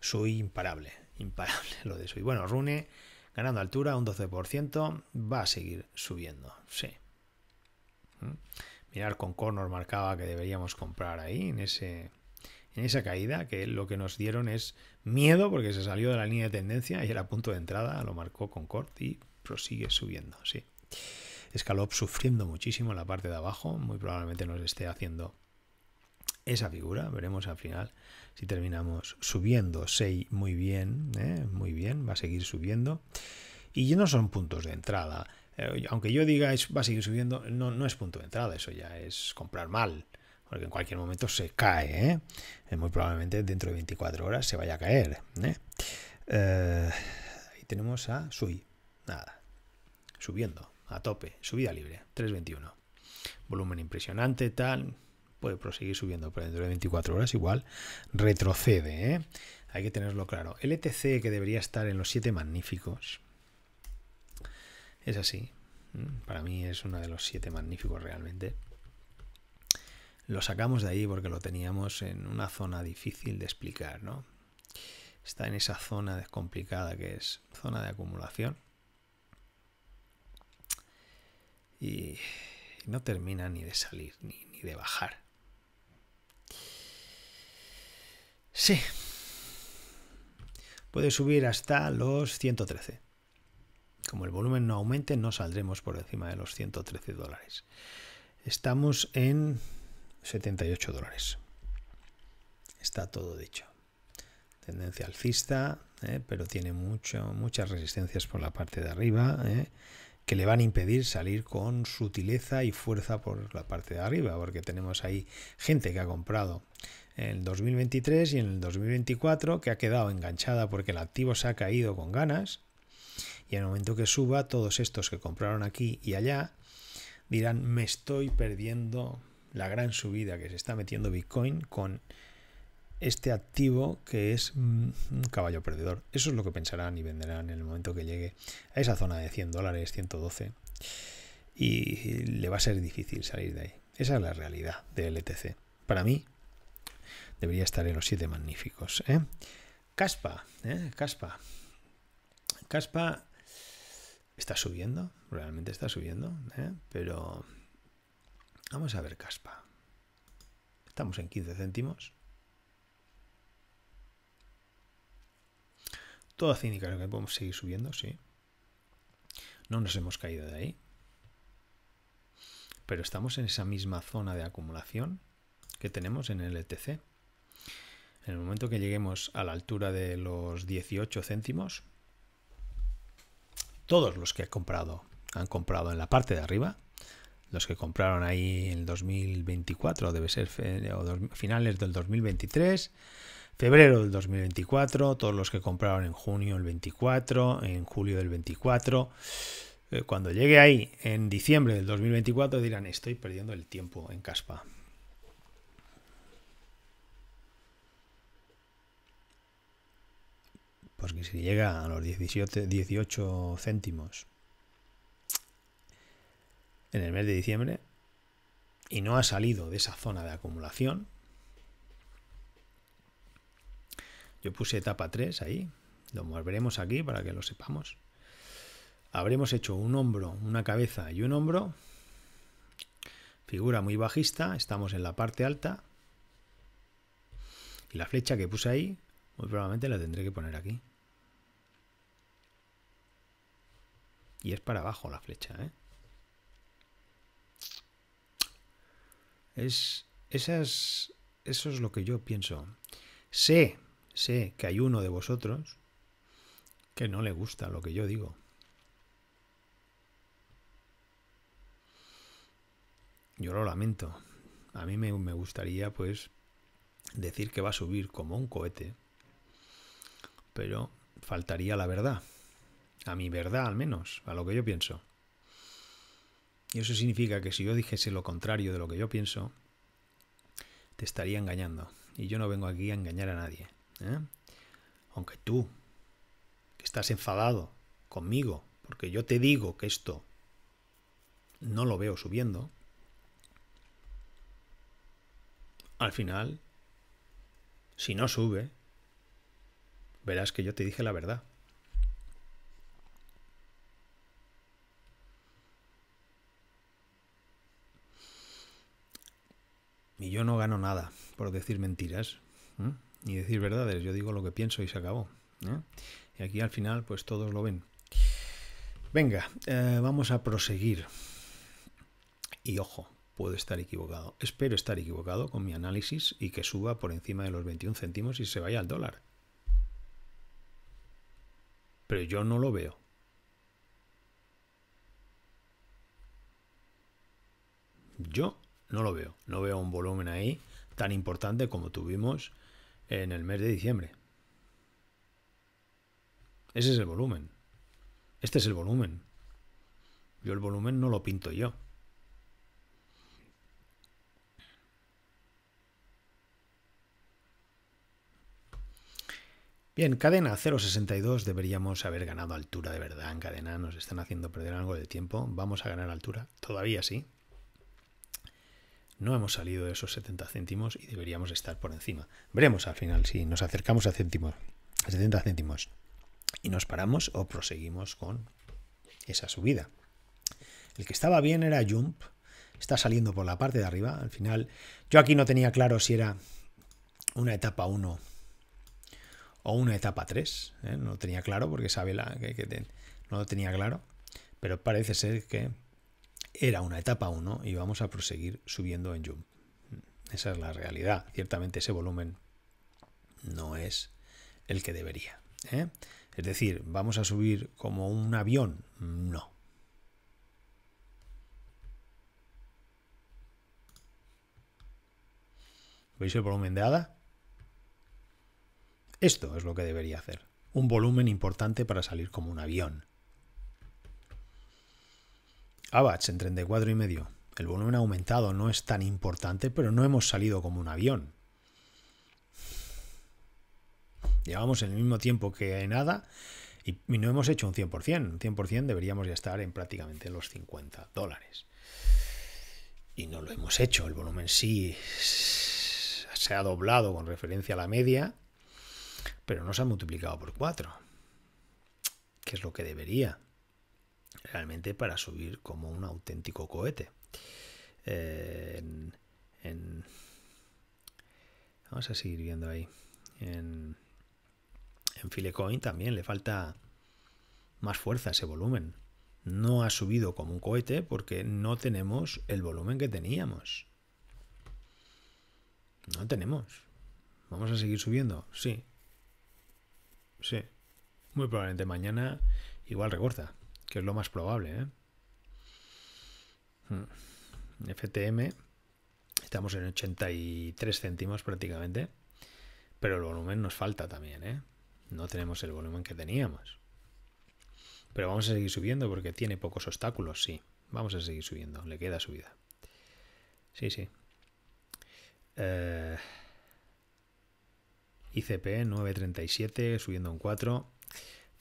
Soy imparable, imparable lo de soy. Bueno, Rune ganando altura, un 12%. Va a seguir subiendo, sí. ¿Mm? Mirar con Connor marcaba que deberíamos comprar ahí en ese en esa caída, que lo que nos dieron es miedo porque se salió de la línea de tendencia y era punto de entrada, lo marcó con corte y prosigue subiendo, sí. Scalop sufriendo muchísimo en la parte de abajo, muy probablemente nos esté haciendo esa figura, veremos al final si terminamos subiendo 6 muy bien, ¿eh? muy bien, va a seguir subiendo y no son puntos de entrada, eh, aunque yo diga va a seguir subiendo, no, no es punto de entrada, eso ya es comprar mal, porque en cualquier momento se cae, ¿eh? eh muy probablemente dentro de 24 horas se vaya a caer. ¿eh? Eh, ahí tenemos a Sui, nada, subiendo a tope, subida libre, 3.21. Volumen impresionante, tal, puede proseguir subiendo, pero dentro de 24 horas igual retrocede. Hay que tenerlo claro. LTC e que debería estar en los 7 magníficos es así. Mm, para mí es uno de los 7 magníficos realmente lo sacamos de ahí porque lo teníamos en una zona difícil de explicar, Está en esa zona descomplicada que es zona de acumulación. Y no termina ni de salir, ni de bajar. Sí. Puede subir hasta los 113. Como el volumen no aumente, no saldremos por encima de los 113 dólares. Estamos en 78 dólares. Está todo dicho. Tendencia alcista, eh, pero tiene mucho, muchas resistencias por la parte de arriba eh, que le van a impedir salir con sutileza y fuerza por la parte de arriba, porque tenemos ahí gente que ha comprado en el 2023 y en el 2024 que ha quedado enganchada porque el activo se ha caído con ganas y en el momento que suba todos estos que compraron aquí y allá dirán me estoy perdiendo la gran subida que se está metiendo Bitcoin con este activo que es mm, un caballo perdedor. Eso es lo que pensarán y venderán en el momento que llegue a esa zona de 100 dólares, 112. Y le va a ser difícil salir de ahí. Esa es la realidad de LTC. Para mí, debería estar en los 7 magníficos. ¿eh? Caspa, ¿eh? Caspa. Caspa está subiendo, realmente está subiendo, ¿eh? pero Vamos a ver caspa. Estamos en 15 céntimos. Todo hace indicar que podemos seguir subiendo, sí. No nos hemos caído de ahí. Pero estamos en esa misma zona de acumulación que tenemos en el ETC. En el momento que lleguemos a la altura de los 18 céntimos, todos los que he comprado, han comprado en la parte de arriba, los que compraron ahí en 2024, debe ser finales del 2023, febrero del 2024, todos los que compraron en junio del 24, en julio del 24. Eh, cuando llegue ahí en diciembre del 2024 dirán, estoy perdiendo el tiempo en Caspa. Porque si llega a los 18 céntimos en el mes de diciembre y no ha salido de esa zona de acumulación, yo puse etapa 3 ahí, lo volveremos aquí para que lo sepamos. Habremos hecho un hombro, una cabeza y un hombro. Figura muy bajista, estamos en la parte alta. Y la flecha que puse ahí, muy probablemente la tendré que poner aquí. Y es para abajo la flecha, ¿eh? Es, esas, eso es lo que yo pienso. Sé, sé que hay uno de vosotros que no le gusta lo que yo digo. Yo lo lamento. A mí me, me gustaría, pues, decir que va a subir como un cohete, pero faltaría la verdad. A mi verdad, al menos, a lo que yo pienso. Y eso significa que si yo dijese lo contrario de lo que yo pienso, te estaría engañando. Y yo no vengo aquí a engañar a nadie. ¿eh? Aunque tú, que estás enfadado conmigo, porque yo te digo que esto no lo veo subiendo, al final, si no sube, verás que yo te dije la verdad. Y yo no gano nada por decir mentiras ¿eh? ni decir verdades. Yo digo lo que pienso y se acabó. ¿eh? Y aquí al final, pues todos lo ven. Venga, eh, vamos a proseguir. Y ojo, puedo estar equivocado. Espero estar equivocado con mi análisis y que suba por encima de los 21 céntimos y se vaya al dólar. Pero yo no lo veo. Yo no lo veo. No veo un volumen ahí tan importante como tuvimos en el mes de diciembre. Ese es el volumen. Este es el volumen. Yo el volumen no lo pinto yo. Bien, cadena 0.62 deberíamos haber ganado altura de verdad en cadena. Nos están haciendo perder algo de tiempo. Vamos a ganar altura. Todavía sí. No hemos salido de esos 70 céntimos y deberíamos estar por encima. Veremos al final si nos acercamos a, a 70 céntimos y nos paramos o proseguimos con esa subida. El que estaba bien era Jump. Está saliendo por la parte de arriba. Al final, yo aquí no tenía claro si era una etapa 1 o una etapa 3. ¿eh? No tenía claro porque sabe la que, no lo tenía claro. Pero parece ser que era una etapa 1 y vamos a proseguir subiendo en Jump. Esa es la realidad. Ciertamente ese volumen no es el que debería. ¿eh? Es decir, ¿vamos a subir como un avión? No. ¿Veis el volumen de ADA? Esto es lo que debería hacer. Un volumen importante para salir como un avión entre en 34 y medio. El volumen aumentado no es tan importante, pero no hemos salido como un avión. Llevamos el mismo tiempo que nada y, no hemos hecho un 100%. Un 100% deberíamos ya estar en prácticamente los 50 dólares. Y no lo hemos hecho. El volumen sí se ha doblado con referencia a la media, pero no se ha multiplicado por 4, que es lo que debería realmente para subir como un auténtico cohete. Eh, vamos a seguir viendo ahí. En, en Filecoin también le falta más fuerza ese volumen. No ha subido como un cohete porque no tenemos el volumen que teníamos. No tenemos. ¿Vamos a seguir subiendo? Sí. Sí. Muy probablemente mañana igual recorta que es lo más probable. ¿eh? FTM, hmm. estamos en 83 céntimos prácticamente, pero el volumen nos falta también, ¿eh? No tenemos el volumen que teníamos. Pero vamos a seguir subiendo porque tiene pocos obstáculos, sí. Vamos a seguir subiendo, le queda subida. Sí, sí. Eh, ICP 937, subiendo un 4.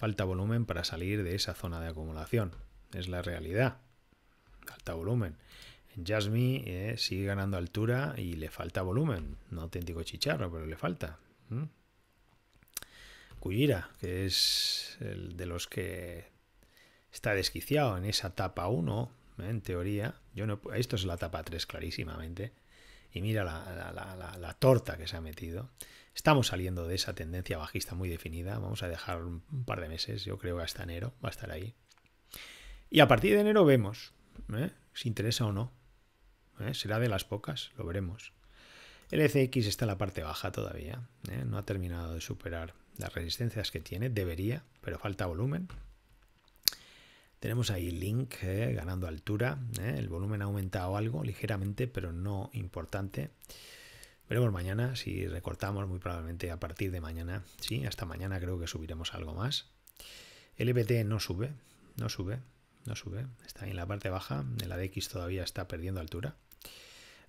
Falta volumen para salir de esa zona de acumulación. Es la realidad. Falta volumen. Jasmine eh, sigue ganando altura y le falta volumen. No auténtico chicharro, pero le falta. Cullira, que es el de los que está desquiciado en esa etapa 1, ¿eh? en teoría. Yo no, esto es la etapa 3 clarísimamente. Y mira la, la, la, la torta que se ha metido. Estamos saliendo de esa tendencia bajista muy definida. Vamos a dejar un par de meses, yo creo que hasta enero va a estar ahí. Y a partir de enero vemos ¿eh? si interesa o no. ¿eh? Será de las pocas, lo veremos. El fx e está en la parte baja todavía. ¿eh? No ha terminado de superar las resistencias que tiene. Debería, pero falta volumen. Tenemos ahí Link ganando altura. El volumen ha aumentado algo ligeramente, pero no importante. Veremos mañana si recortamos, muy probablemente a partir de mañana. Sí, hasta mañana creo que subiremos algo más. lpt no sube, no sube, no sube. Está en la parte baja. En la x todavía está perdiendo altura.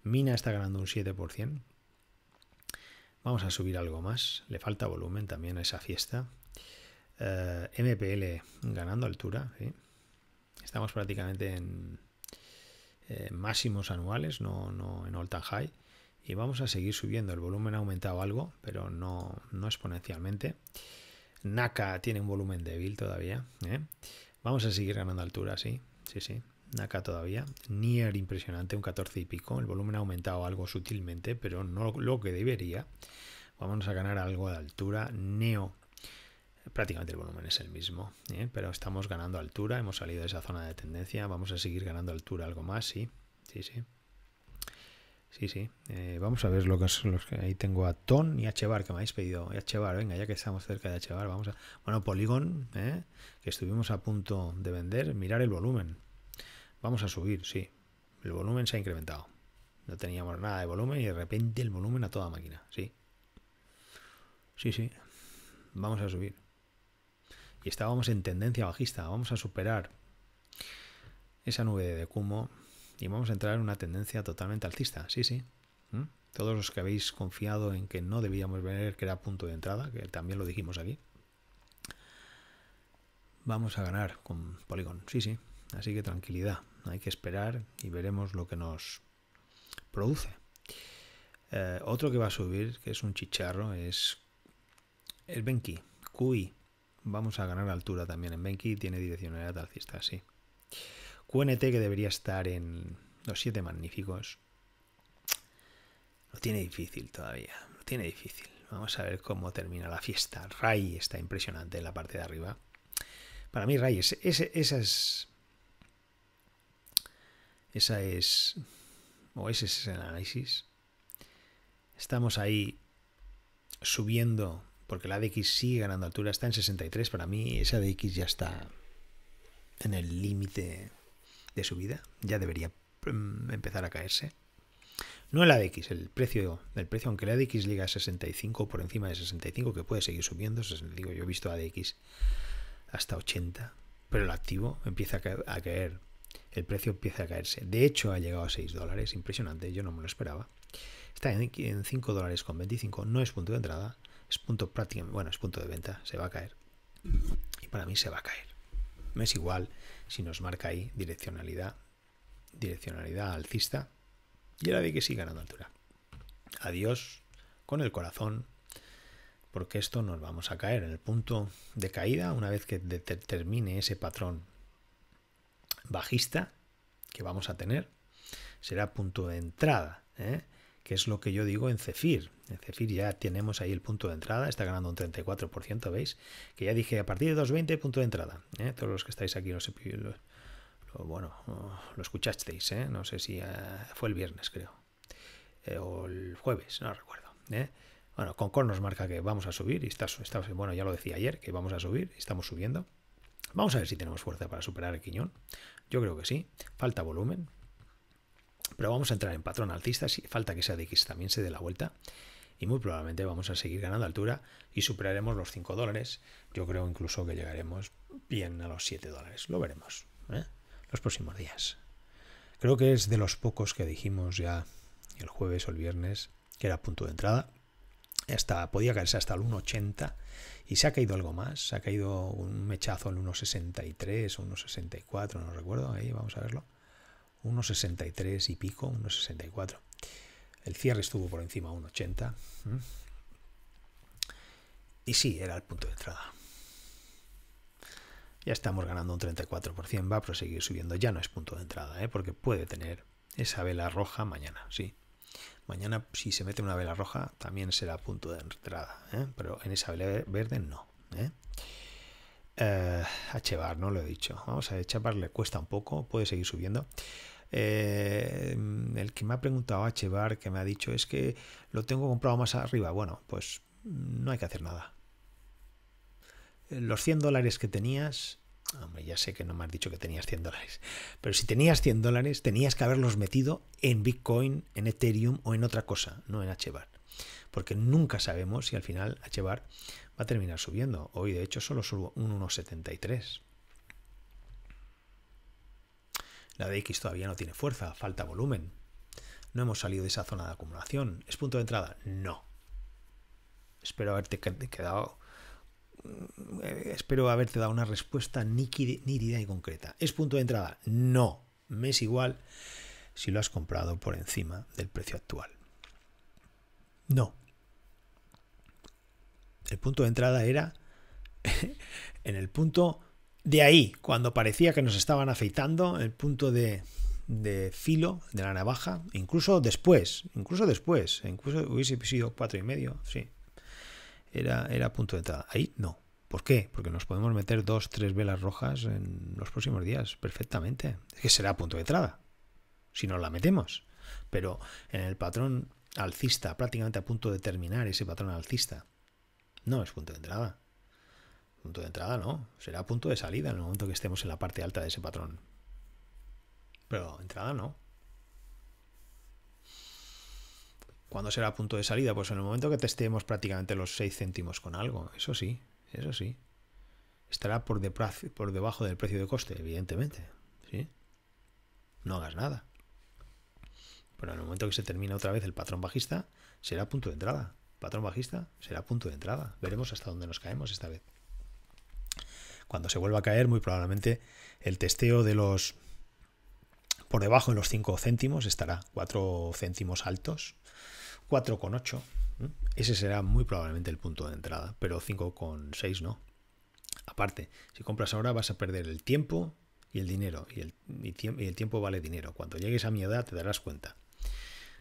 Mina está ganando un 7%. Vamos a subir algo más. Le falta volumen también a esa fiesta. Eh, MPL ganando altura. Estamos prácticamente en eh, máximos anuales, no, no en all-time high y vamos a seguir subiendo. El volumen ha aumentado algo, pero no, no exponencialmente. Naka tiene un volumen débil todavía. ¿eh? Vamos a seguir ganando altura, sí, sí, sí. Naka todavía. Nier impresionante, un 14 y pico. El volumen ha aumentado algo sutilmente, pero no lo que debería. Vamos a ganar algo de altura. Neo. Prácticamente el volumen es el mismo, ¿eh? pero estamos ganando altura, hemos salido de esa zona de tendencia, vamos a seguir ganando altura algo más, sí, sí, sí. Sí, sí. Eh, vamos a ver lo que, es, los que ahí tengo a Ton y a Chevar, que me habéis pedido. Y a Chevar, venga, ya que estamos cerca de Chevar, vamos a. Bueno, Polygon, eh, que estuvimos a punto de vender, mirar el volumen. Vamos a subir, sí. El volumen se ha incrementado. No teníamos nada de volumen y de repente el volumen a toda máquina, sí. Sí, sí. Vamos a subir. Y estábamos en tendencia bajista. Vamos a superar esa nube de Kumo y vamos a entrar en una tendencia totalmente alcista. Sí, sí. ¿Mm? Todos los que habéis confiado en que no debíamos ver que era punto de entrada, que también lo dijimos aquí. Vamos a ganar con Polygon. Sí, sí. Así que tranquilidad. Hay que esperar y veremos lo que nos produce. Eh, otro que va a subir, que es un chicharro, es el Benki, QI. Vamos a ganar altura también en Benki, tiene direccionalidad alcista, sí. QNT que debería estar en los siete magníficos. Lo tiene difícil todavía, lo tiene difícil. Vamos a ver cómo termina la fiesta. Ray está impresionante en la parte de arriba. Para mí Ray esa es... Esa es... O ese es el análisis. Estamos ahí subiendo porque la X sigue ganando altura, está en 63. Para mí esa x ya está en el límite de subida, ya debería mm, empezar a caerse. No el ADX, el precio, el precio aunque el ADX liga a 65 por encima de 65, que puede seguir subiendo, digo yo he visto ADX hasta 80, pero el activo empieza a caer, el precio empieza a caerse. De hecho, ha llegado a 6 dólares, impresionante, yo no me lo esperaba. Está en, en 5 dólares con 25, no es punto de entrada, es punto prácticamente, bueno, es punto de venta, se va a caer. Y para mí se va a caer. Me es igual si nos marca ahí direccionalidad, direccionalidad alcista, y ahora de que sigue ganando altura. Adiós con el corazón, porque esto nos vamos a caer en el punto de caída una vez que termine ese patrón bajista que vamos a tener. Será punto de entrada. ¿eh? que es lo que yo digo en Cefir. En Cefir ya tenemos ahí el punto de entrada, está ganando un 34%, ¿veis? Que ya dije, a partir de 2.20, punto de entrada. ¿eh? Todos los que estáis aquí, lo, bueno, lo escuchasteis, ¿eh? no sé si ah, fue el viernes, creo, eh, o el jueves, no recuerdo. Bueno, Concord nos marca que vamos a subir, y está, bueno, ya lo decía ayer, que vamos a subir, estamos subiendo. Vamos a ver si tenemos fuerza para superar el quiñón. Yo creo que sí. Falta volumen, pero vamos a entrar en patrón alcista, si falta que sea de X también se dé la vuelta y muy probablemente vamos a seguir ganando altura y superaremos los 5 dólares. Yo creo incluso que llegaremos bien a los 7 dólares, lo veremos ¿eh? los próximos días. Creo que es de los pocos que dijimos ya el jueves o el viernes que era punto de entrada. Hasta, podía caerse hasta el 1,80 y se ha caído algo más. Se ha caído un mechazo en 1,63 o 1,64, no recuerdo. Ahí vamos a verlo. 1,63 y pico, 1,64 El cierre estuvo por encima de 1,80. Y sí, era el punto de entrada. Ya estamos ganando un 34%, va a proseguir subiendo. Ya no es punto de entrada, ¿eh? porque puede tener esa vela roja mañana, sí. Mañana, si se mete una vela roja, también será punto de entrada, ¿eh? pero en esa vela verde no. ¿eh? a no lo he dicho. Vamos a Chevar le cuesta un poco, puede seguir subiendo. Eh, el que me ha preguntado a que me ha dicho, es que lo tengo comprado más arriba. Bueno, pues no hay que hacer nada. Los 100 dólares que tenías, hombre, ya sé que no me has dicho que tenías 100 dólares, pero si tenías 100 dólares, tenías que haberlos metido en Bitcoin, en Ethereum o en otra cosa, no en HBAR. Porque nunca sabemos si al final HBAR va a terminar subiendo. Hoy, de hecho, solo subo un 1,73. La de X todavía no tiene fuerza, falta volumen. No hemos salido de esa zona de acumulación. ¿Es punto de entrada? No. Espero haberte quedado. Eh, espero haberte dado una respuesta nítida y concreta. ¿Es punto de entrada? No. Me es igual si lo has comprado por encima del precio actual. No. El punto de entrada era en el punto de ahí, cuando parecía que nos estaban afeitando, el punto de, filo de la navaja, incluso después, incluso después, incluso hubiese sido cuatro y medio, sí, era, era punto de entrada. Ahí no. ¿Por qué? Porque nos podemos meter dos, tres velas rojas en los próximos días, perfectamente. Es que será punto de entrada, si nos la metemos. Pero en el patrón alcista, prácticamente a punto de terminar ese patrón alcista, no es punto de entrada. Punto de entrada no, será punto de salida en el momento que estemos en la parte alta de ese patrón. Pero entrada no. ¿Cuándo será punto de salida? Pues en el momento que testemos prácticamente los 6 céntimos con algo. Eso sí, eso sí. Estará por, por debajo del precio de coste, evidentemente. ¿sí? No hagas nada. Pero en el momento que se termina otra vez el patrón bajista, será punto de entrada. Patrón bajista será punto de entrada. Veremos hasta dónde nos caemos esta vez. Cuando se vuelva a caer, muy probablemente el testeo de los por debajo de los 5 céntimos estará 4 céntimos altos, 4,8. Ese será muy probablemente el punto de entrada, pero 5,6 no. Aparte, si compras ahora vas a perder el tiempo y el dinero, y el, y el tiempo vale dinero. Cuando llegues a mi edad te darás cuenta.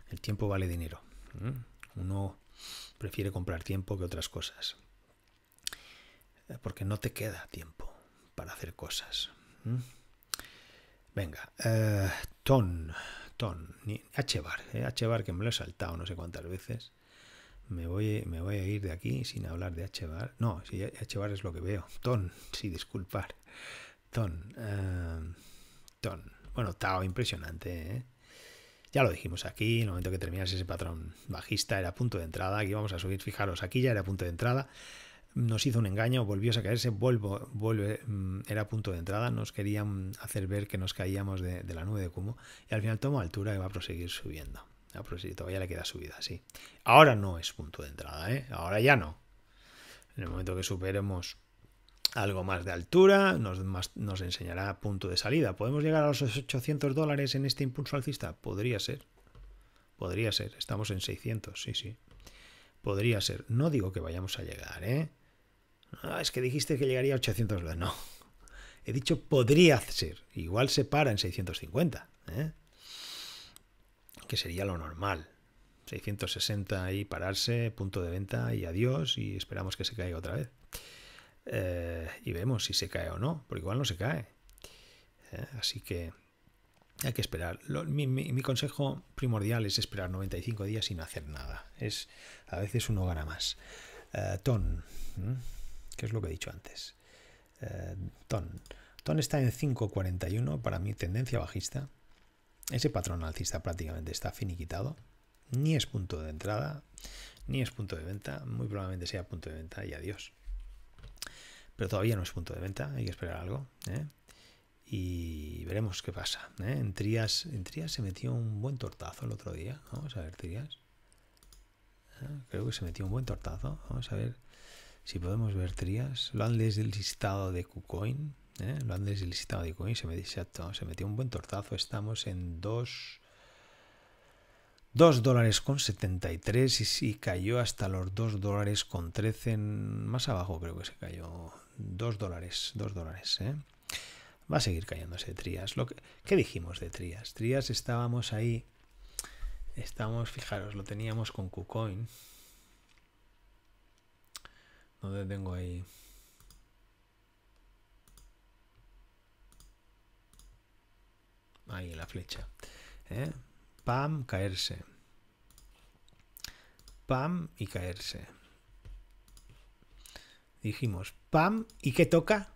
El tiempo vale dinero. Uno prefiere comprar tiempo que otras cosas porque no te queda tiempo para hacer cosas. Venga, eh, ton, ton, bar eh, h bar que me lo he saltado no sé cuántas veces. Me voy, me voy a ir de aquí sin hablar de bar No, si bar es lo que veo. Ton, sí, disculpar. Ton, eh, ton. Bueno, Tao, impresionante, ¿eh? Ya lo dijimos aquí, en el momento que terminas ese patrón bajista era punto de entrada, aquí vamos a subir, fijaros, aquí ya era punto de entrada, nos hizo un engaño, volvió a caerse, vuelve, mm, era punto de entrada, nos querían hacer ver que nos caíamos de, la nube de Kumo y al final toma altura y va a proseguir subiendo. A todavía le queda subida, sí. Ahora no es punto de entrada, ¿eh? ahora ya no. En el momento que superemos algo más de altura, nos, nos enseñará punto de salida. ¿Podemos llegar a los 800 dólares en este impulso alcista? Podría ser. Podría ser. Estamos en 600, sí, sí. Podría ser. No digo que vayamos a llegar, ¿eh? Ah, es que dijiste que llegaría a 800 No, he dicho podría ser. Igual se para en 650, ¿eh? que sería lo normal. 660 y pararse, punto de venta y adiós y esperamos que se caiga otra vez. Eh, y vemos si se cae o no, por igual no se cae. ¿eh? así que hay que esperar. mi, consejo primordial es esperar 95 días sin hacer nada. Es, a veces uno gana más. ton que es lo que he dicho antes. Eh, ton. está en 5.41, para mí tendencia bajista. Ese patrón alcista prácticamente está finiquitado. Ni es punto de entrada, ni es punto de venta. Muy probablemente sea punto de venta y adiós. Pero todavía no es punto de venta, hay que esperar algo. ¿eh? Y veremos qué pasa. ¿eh? En, Trías, en se metió un buen tortazo el otro día. Vamos a ver, Trías. Ah, creo que se metió un buen tortazo. Vamos a ver. Si podemos ver trías, lo han deslistado de KuCoin, ¿eh? lo han deslistado de KuCoin, se metió un buen tortazo, estamos en 2 2 dólares con 73 y, si cayó hasta los 2 dólares con 13, más abajo creo que se cayó, 2 dólares, 2 dólares, ¿eh? Va a seguir cayéndose Trías. Lo que, ¿Qué dijimos de Trías? Trías estábamos ahí, estamos, fijaros, lo teníamos con KuCoin, ¿Dónde tengo ahí? Ahí la flecha. ¿Eh? Pam, caerse. Pam y caerse. Dijimos, pam, ¿y qué toca?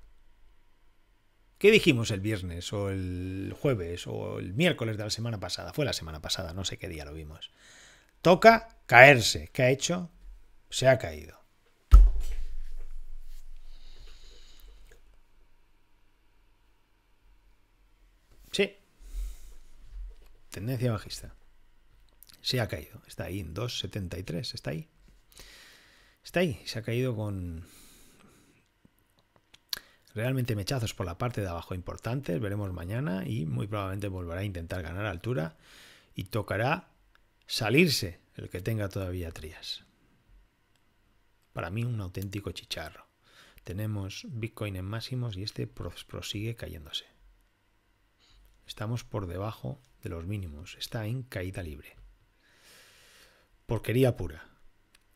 ¿Qué dijimos el viernes o el jueves o el miércoles de la semana pasada? Fue la semana pasada, no sé qué día lo vimos. Toca caerse. ¿Qué ha hecho? Se ha caído. tendencia bajista. Se ha caído, está ahí en 2,73, está ahí. Está ahí, se ha caído con realmente mechazos por la parte de abajo importantes, veremos mañana y muy probablemente volverá a intentar ganar altura y tocará salirse el que tenga todavía trías. Para mí un auténtico chicharro. Tenemos Bitcoin en máximos y este prosigue cayéndose. Estamos por debajo de los mínimos, está en caída libre. Porquería pura,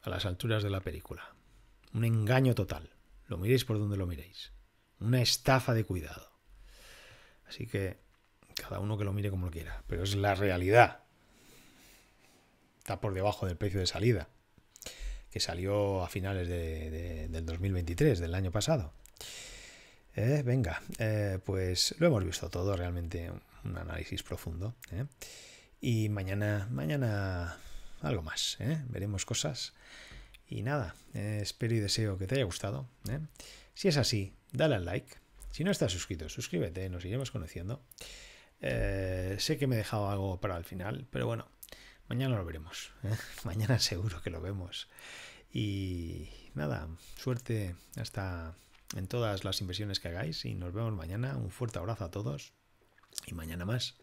a las alturas de la película. Un engaño total, lo miréis por donde lo miréis. Una estafa de cuidado. Así que cada uno que lo mire como lo quiera, pero es la realidad. Está por debajo del precio de salida, que salió a finales de, del 2023, del año pasado. Eh, venga, eh, pues lo hemos visto todo, realmente un análisis profundo. Eh. Y mañana, mañana algo más, veremos cosas. Y nada, espero y deseo que te haya gustado. Si es así, dale al like. Si no estás suscrito, suscríbete, nos iremos conociendo. sé que me he dejado algo para el final, pero bueno, mañana lo veremos. Mañana seguro que lo vemos. Y nada, suerte hasta en todas las inversiones que hagáis y nos vemos mañana. Un fuerte abrazo a todos y mañana más.